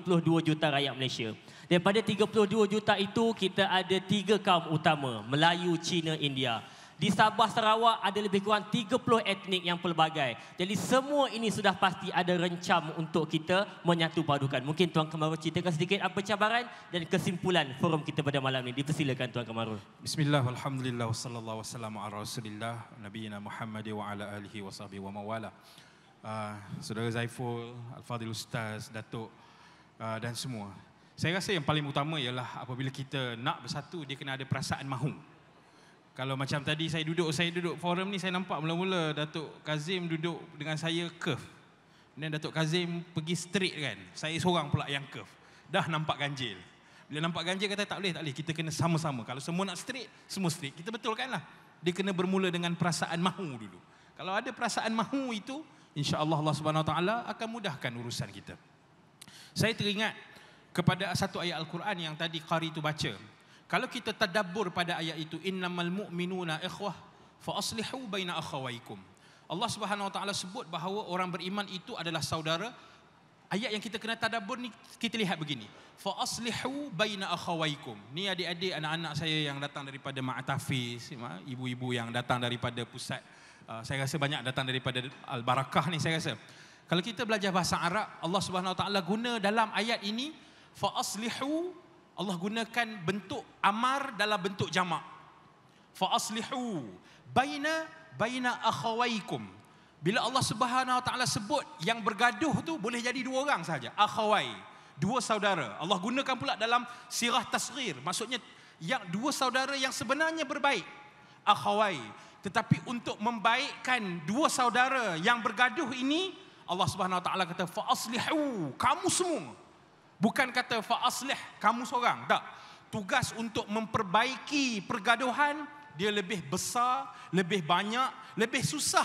juta rakyat Malaysia. Daripada 32 juta itu, kita ada tiga kaum utama, Melayu, Cina, India. Di Sabah Sarawak ada lebih kurang 30 etnik yang pelbagai. Jadi semua ini sudah pasti ada rencam untuk kita menyatu padukan. Mungkin Tuan Kamarul ceritakan sedikit apa cabaran dan kesimpulan forum kita pada malam ini. Dipersilakan Tuan Kamarul. Bismillah, Alhamdulillah, Wassalamualaikum Wasallam ala Rasulillah, Nabi Muhammad wa ala alihi wa sahbihi wa mawala. Uh, Saudara Zaiful, Al-Fadhil Ustaz, Datuk uh, dan semua. Saya rasa yang paling utama ialah apabila kita nak bersatu, dia kena ada perasaan mahu kalau macam tadi saya duduk saya duduk forum ni saya nampak mula-mula Datuk Kazim duduk dengan saya kef, Dan Datuk Kazim pergi straight kan. Saya seorang pula yang kef. Dah nampak ganjil. Bila nampak ganjil kata tak boleh, tak boleh. Kita kena sama-sama. Kalau semua nak straight, semua straight. Kita betulkan lah. Dia kena bermula dengan perasaan mahu dulu. Kalau ada perasaan mahu itu, Insya Allah Allah Subhanahu Wa Taala akan mudahkan urusan kita. Saya teringat kepada satu ayat Al-Quran yang tadi Qari itu baca. Kalau kita tadabbur pada ayat itu innamal mu'minuna ikhwah fa aslihu baina akhawaykum. Allah Subhanahu wa taala sebut bahawa orang beriman itu adalah saudara. Ayat yang kita kena tadabbur ni kita lihat begini. Fa aslihu baina akhawaykum. Ni adik-adik anak-anak saya yang datang daripada Ma'atafis, ibu-ibu yang datang daripada pusat ah, saya rasa banyak datang daripada al-barakah ni saya rasa. Kalau kita belajar bahasa Arab, Allah Subhanahu wa taala guna dalam ayat ini fa aslihu Allah gunakan bentuk amar dalam bentuk jamak. Fa aslihu baina baina akhawaikum. Bila Allah Subhanahu Wa Taala sebut yang bergaduh tu boleh jadi dua orang saja. Akhawai, dua saudara. Allah gunakan pula dalam sirah tasghir. Maksudnya yang dua saudara yang sebenarnya berbaik. Akhawai. Tetapi untuk membaikkan dua saudara yang bergaduh ini Allah Subhanahu Wa Taala kata fa aslihu kamu semua Bukan kata fa kamu seorang, tak. Tugas untuk memperbaiki pergaduhan dia lebih besar, lebih banyak, lebih susah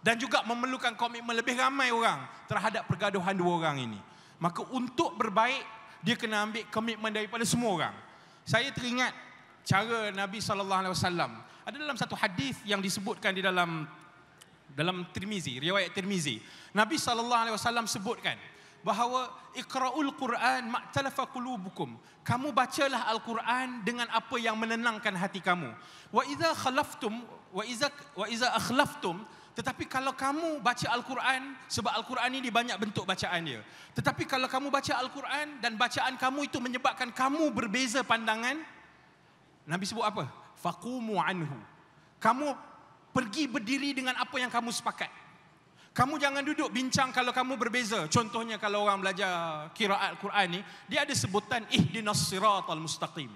dan juga memerlukan komitmen lebih ramai orang terhadap pergaduhan dua orang ini. Maka untuk berbaik dia kena ambil komitmen daripada semua orang. Saya teringat cara Nabi saw Ada dalam satu hadis yang disebutkan di dalam dalam Tirmizi, riwayat Tirmizi. Nabi saw sebutkan, bahawa ikraul Quran maktalafa qulubukum. Kamu bacalah Al-Quran dengan apa yang menenangkan hati kamu. Wa idza khalaftum wa idza wa idza akhlaftum tetapi kalau kamu baca Al-Quran, sebab Al-Quran ini banyak bentuk bacaan dia. Tetapi kalau kamu baca Al-Quran dan bacaan kamu itu menyebabkan kamu berbeza pandangan, Nabi sebut apa? Fakumu anhu. Kamu pergi berdiri dengan apa yang kamu sepakat kamu jangan duduk bincang kalau kamu berbeza. Contohnya kalau orang belajar kiraat Al-Quran ni, dia ada sebutan ihdinas siratal mustaqim.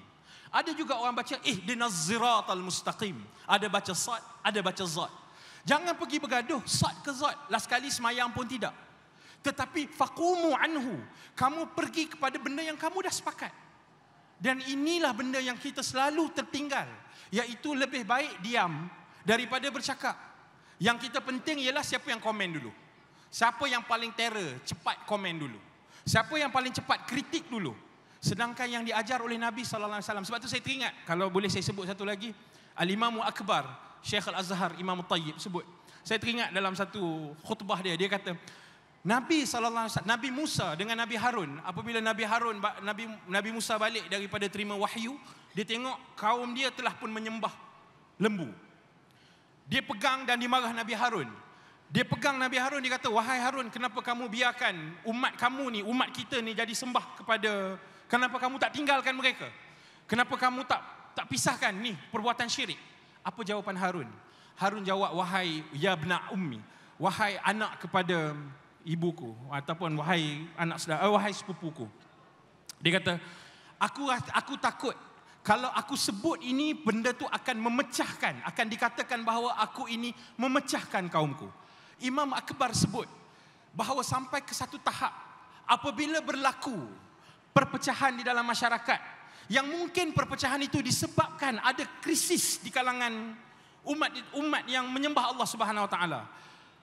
Ada juga orang baca ihdinas siratal mustaqim. Ada baca sad, ada baca zad. Jangan pergi bergaduh sad ke zad. Last kali semayang pun tidak. Tetapi faqumu anhu. Kamu pergi kepada benda yang kamu dah sepakat. Dan inilah benda yang kita selalu tertinggal. Iaitu lebih baik diam daripada bercakap. Yang kita penting ialah siapa yang komen dulu. Siapa yang paling terror, cepat komen dulu. Siapa yang paling cepat kritik dulu. Sedangkan yang diajar oleh Nabi sallallahu alaihi wasallam. Sebab tu saya teringat kalau boleh saya sebut satu lagi, Al-Imam Akbar, Syekh Al-Azhar Imam Tayyib sebut. Saya teringat dalam satu khutbah dia dia kata Nabi sallallahu alaihi wasallam, Nabi Musa dengan Nabi Harun, apabila Nabi Harun Nabi Nabi Musa balik daripada terima wahyu, dia tengok kaum dia telah pun menyembah lembu. Dia pegang dan dimarah Nabi Harun. Dia pegang Nabi Harun, dia kata, wahai Harun, kenapa kamu biarkan umat kamu ni, umat kita ni jadi sembah kepada, kenapa kamu tak tinggalkan mereka? Kenapa kamu tak tak pisahkan ni perbuatan syirik? Apa jawapan Harun? Harun jawab, wahai ya bena ummi, wahai anak kepada ibuku ataupun wahai anak saudara, eh, wahai sepupuku. Dia kata, aku aku takut kalau aku sebut ini benda tu akan memecahkan akan dikatakan bahawa aku ini memecahkan kaumku imam akbar sebut bahawa sampai ke satu tahap apabila berlaku perpecahan di dalam masyarakat yang mungkin perpecahan itu disebabkan ada krisis di kalangan umat umat yang menyembah Allah Subhanahu Wa Taala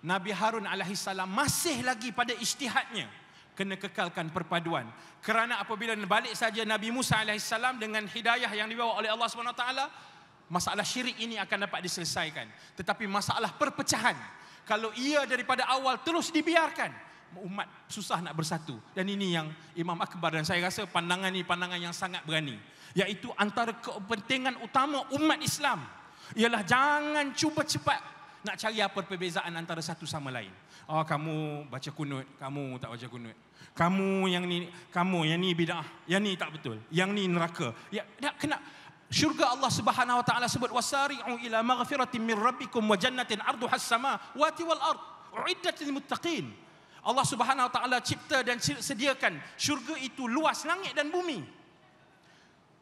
Nabi Harun alaihissalam masih lagi pada istihadnya kena kekalkan perpaduan. Kerana apabila balik saja Nabi Musa AS dengan hidayah yang dibawa oleh Allah SWT, masalah syirik ini akan dapat diselesaikan. Tetapi masalah perpecahan, kalau ia daripada awal terus dibiarkan, umat susah nak bersatu. Dan ini yang Imam Akbar dan saya rasa pandangan ini pandangan yang sangat berani. Iaitu antara kepentingan utama umat Islam, ialah jangan cuba cepat nak cari apa perbezaan antara satu sama lain. Oh kamu baca kunut, kamu tak baca kunut. Kamu yang ni, kamu yang ni bidah, yang ni tak betul. Yang ni neraka. Ya, dah kena syurga Allah Subhanahu wa taala sebut wasari'u ila maghfiratin min rabbikum wa jannatin arduha as-samaa wa tiwal ard uiddat lil muttaqin. Allah Subhanahu wa taala cipta dan sediakan syurga itu luas langit dan bumi.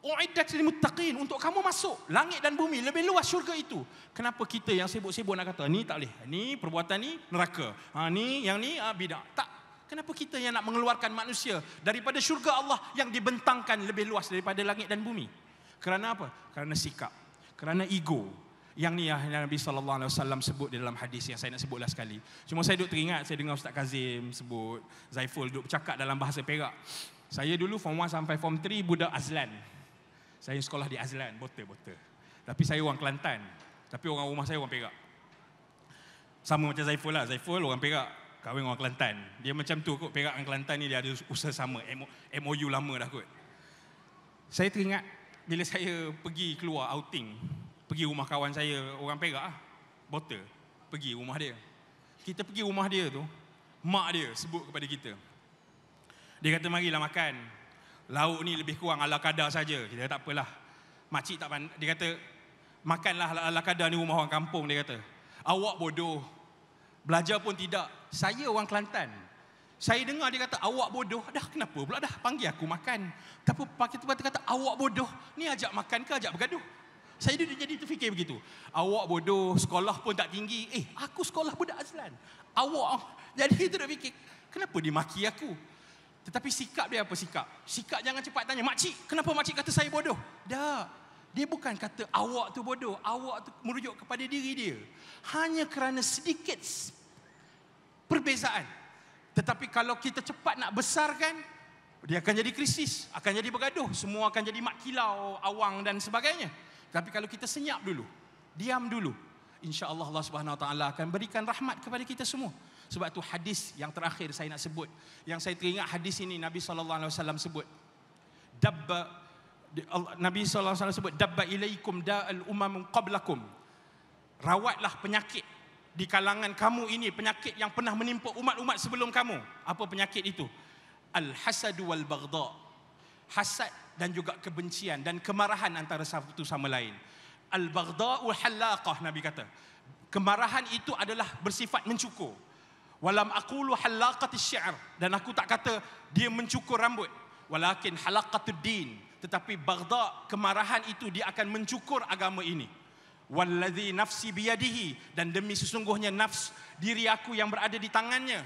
U'iddat lil muttaqin untuk kamu masuk langit dan bumi lebih luas syurga itu. Kenapa kita yang sibuk-sibuk nak kata ni tak boleh. Ni perbuatan ni neraka. Ha ni yang ni ha, ah, bidah. Tak. Kenapa kita yang nak mengeluarkan manusia daripada syurga Allah yang dibentangkan lebih luas daripada langit dan bumi? Kerana apa? Kerana sikap. Kerana ego. Yang ni yang Nabi sallallahu alaihi wasallam sebut di dalam hadis yang saya nak sebut sebutlah sekali. Cuma saya duk teringat saya dengar Ustaz Kazim sebut Zaiful duk bercakap dalam bahasa Perak. Saya dulu form 1 sampai form 3 budak Azlan. Saya sekolah di Azlan, botol, botol. Tapi saya orang Kelantan. Tapi orang rumah saya orang Perak. Sama macam Zaiful lah. Zaiful orang Perak, kahwin orang Kelantan. Dia macam tu kot, Perak dengan Kelantan ni dia ada usaha sama. MOU lama dah kot. Saya teringat bila saya pergi keluar outing, pergi rumah kawan saya orang Perak lah, botol. Pergi rumah dia. Kita pergi rumah dia tu, mak dia sebut kepada kita. Dia kata, marilah makan lauk ni lebih kurang ala kadar saja. Kita tak apalah. Makcik tak pandai. Dia kata, makanlah ala kadar ni rumah orang kampung. Dia kata, awak bodoh. Belajar pun tidak. Saya orang Kelantan. Saya dengar dia kata, awak bodoh. Dah kenapa pula dah panggil aku makan. Tapi pakai tu kata, awak bodoh. Ni ajak makan ke ajak bergaduh? Saya dia jadi fikir begitu. Awak bodoh, sekolah pun tak tinggi. Eh, aku sekolah budak Azlan. Awak, jadi dia fikir, kenapa dia maki aku? Tetapi sikap dia apa sikap? Sikap jangan cepat tanya, makcik, kenapa makcik kata saya bodoh? Tak. Dia bukan kata awak tu bodoh, awak tu merujuk kepada diri dia. Hanya kerana sedikit perbezaan. Tetapi kalau kita cepat nak besarkan, dia akan jadi krisis, akan jadi bergaduh, semua akan jadi mak kilau, awang dan sebagainya. Tapi kalau kita senyap dulu, diam dulu, insya-Allah Allah Subhanahu Wa Taala akan berikan rahmat kepada kita semua. Sebab tu hadis yang terakhir saya nak sebut. Yang saya teringat hadis ini Nabi sallallahu alaihi wasallam sebut. Dabba Nabi sallallahu alaihi wasallam sebut dabba ilaikum da'al umam qablakum. Rawatlah penyakit di kalangan kamu ini penyakit yang pernah menimpa umat-umat sebelum kamu. Apa penyakit itu? Al hasad wal baghdha. Hasad dan juga kebencian dan kemarahan antara satu sama lain. Al baghdha wal halaqah Nabi kata. Kemarahan itu adalah bersifat mencukur. Walam aku lu halakat syair dan aku tak kata dia mencukur rambut. Walakin halakat din tetapi bagda kemarahan itu dia akan mencukur agama ini. Walladhi nafsi biyadihi dan demi sesungguhnya nafs diri aku yang berada di tangannya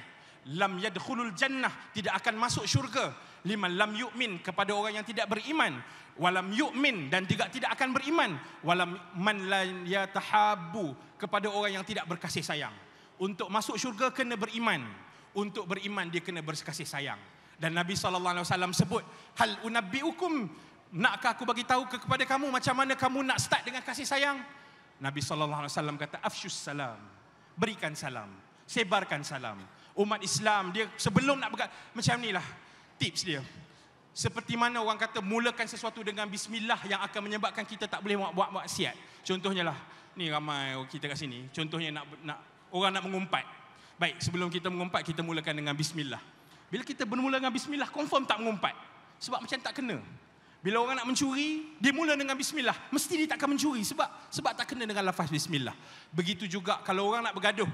lam yadkhulul jannah tidak akan masuk syurga Lima lam yu'min kepada orang yang tidak beriman walam yu'min dan juga tidak akan beriman walam man la yatahabu kepada orang yang tidak berkasih sayang untuk masuk syurga kena beriman. Untuk beriman dia kena berkasih sayang. Dan Nabi SAW sebut, Hal unabbi hukum, nakkah aku bagi tahu kepada kamu macam mana kamu nak start dengan kasih sayang? Nabi SAW kata, Afshus salam. Berikan salam. Sebarkan salam. Umat Islam, dia sebelum nak berkat, macam inilah tips dia. Seperti mana orang kata mulakan sesuatu dengan bismillah yang akan menyebabkan kita tak boleh buat maksiat. Contohnya lah, ni ramai kita kat sini. Contohnya nak, nak orang nak mengumpat. Baik, sebelum kita mengumpat, kita mulakan dengan bismillah. Bila kita bermula dengan bismillah, confirm tak mengumpat. Sebab macam tak kena. Bila orang nak mencuri, dia mula dengan bismillah. Mesti dia takkan mencuri sebab sebab tak kena dengan lafaz bismillah. Begitu juga kalau orang nak bergaduh,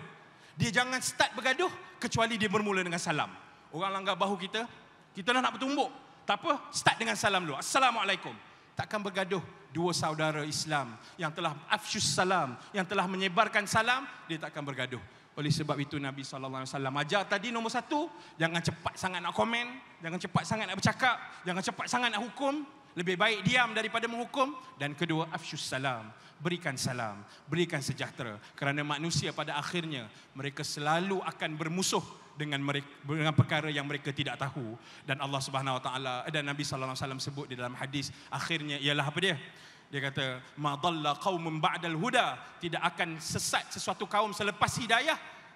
dia jangan start bergaduh kecuali dia bermula dengan salam. Orang langgar bahu kita, kita dah nak bertumbuk. Tak apa, start dengan salam dulu. Assalamualaikum takkan bergaduh dua saudara Islam yang telah afsyus salam, yang telah menyebarkan salam, dia takkan bergaduh. Oleh sebab itu Nabi SAW ajar tadi nombor satu, jangan cepat sangat nak komen, jangan cepat sangat nak bercakap, jangan cepat sangat nak hukum. Lebih baik diam daripada menghukum. Dan kedua, afsyus salam. Berikan salam, berikan sejahtera. Kerana manusia pada akhirnya, mereka selalu akan bermusuh dengan mereka, dengan perkara yang mereka tidak tahu dan Allah Subhanahu Wa Taala eh, dan Nabi Sallallahu Alaihi Wasallam sebut di dalam hadis akhirnya ialah apa dia? Dia kata madalla qaumun ba'dal huda tidak akan sesat sesuatu kaum selepas hidayah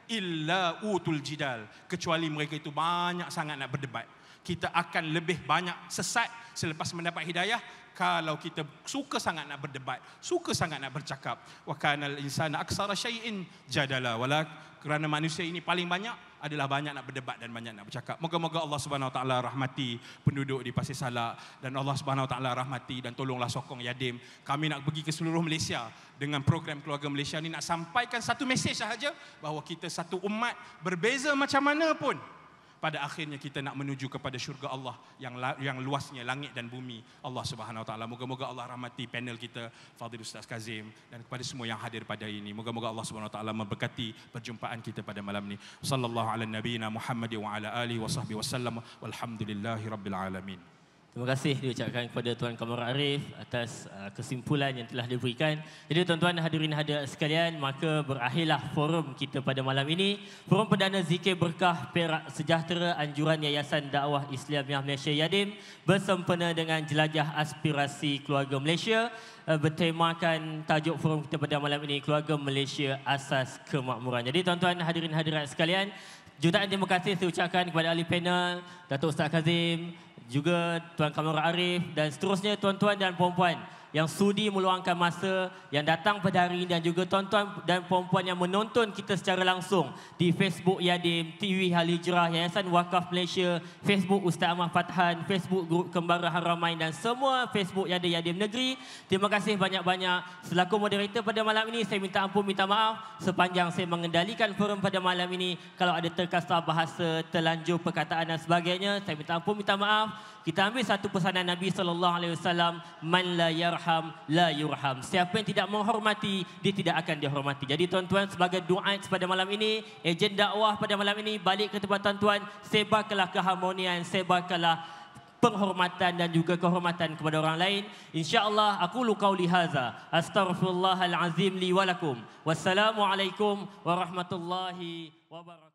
illa utul jidal kecuali mereka itu banyak sangat nak berdebat. Kita akan lebih banyak sesat selepas mendapat hidayah kalau kita suka sangat nak berdebat, suka sangat nak bercakap. Wa kanal insana aksara syai'in jadala. Wala kerana manusia ini paling banyak adalah banyak nak berdebat dan banyak nak bercakap. Moga-moga Allah Subhanahu Wa Taala rahmati penduduk di Pasir Salak dan Allah Subhanahu Wa Taala rahmati dan tolonglah sokong yadim. Kami nak pergi ke seluruh Malaysia dengan program keluarga Malaysia ni nak sampaikan satu mesej sahaja bahawa kita satu umat berbeza macam mana pun pada akhirnya kita nak menuju kepada syurga Allah yang yang luasnya langit dan bumi Allah Subhanahu Wa Taala moga-moga Allah rahmati panel kita Fadil Ustaz Kazim dan kepada semua yang hadir pada ini moga-moga Allah Subhanahu Wa Taala memberkati perjumpaan kita pada malam ini sallallahu alaihi wa ala alihi wasahbihi wasallam walhamdulillahirabbil alamin Terima kasih diucapkan kepada Tuan Kamar Arif atas uh, kesimpulan yang telah diberikan. Jadi tuan-tuan hadirin hadir sekalian, maka berakhirlah forum kita pada malam ini. Forum Perdana Zikir Berkah Perak Sejahtera Anjuran Yayasan Dakwah Islam Malaysia Yadim bersempena dengan Jelajah Aspirasi Keluarga Malaysia uh, bertemakan tajuk forum kita pada malam ini Keluarga Malaysia Asas Kemakmuran. Jadi tuan-tuan hadirin hadirat sekalian, jutaan terima kasih saya ucapkan kepada ahli panel Datuk Ustaz Kazim, juga Tuan Kamara Arif dan seterusnya tuan-tuan dan puan-puan yang sudi meluangkan masa yang datang pada hari ini dan juga tuan-tuan dan puan-puan yang menonton kita secara langsung di Facebook Yadim, TV Hal Hijrah, Yayasan Wakaf Malaysia, Facebook Ustaz Ahmad Fathan, Facebook Grup Kembara Haramain dan semua Facebook Yadim Yadim Negeri. Terima kasih banyak-banyak. Selaku moderator pada malam ini, saya minta ampun, minta maaf sepanjang saya mengendalikan forum pada malam ini. Kalau ada terkasar bahasa, terlanjur perkataan dan sebagainya, saya minta ampun, minta maaf. Kita ambil satu pesanan Nabi sallallahu alaihi wasallam, man la yarham la yurham. Siapa yang tidak menghormati, dia tidak akan dihormati. Jadi tuan-tuan sebagai doa pada malam ini, ejen dakwah pada malam ini balik ke tempat tuan-tuan, sebarkanlah keharmonian, sebarkanlah penghormatan dan juga kehormatan kepada orang lain. Insya-Allah aku lu kauli haza. Astaghfirullahal azim li walakum. Wassalamualaikum warahmatullahi wabarakatuh.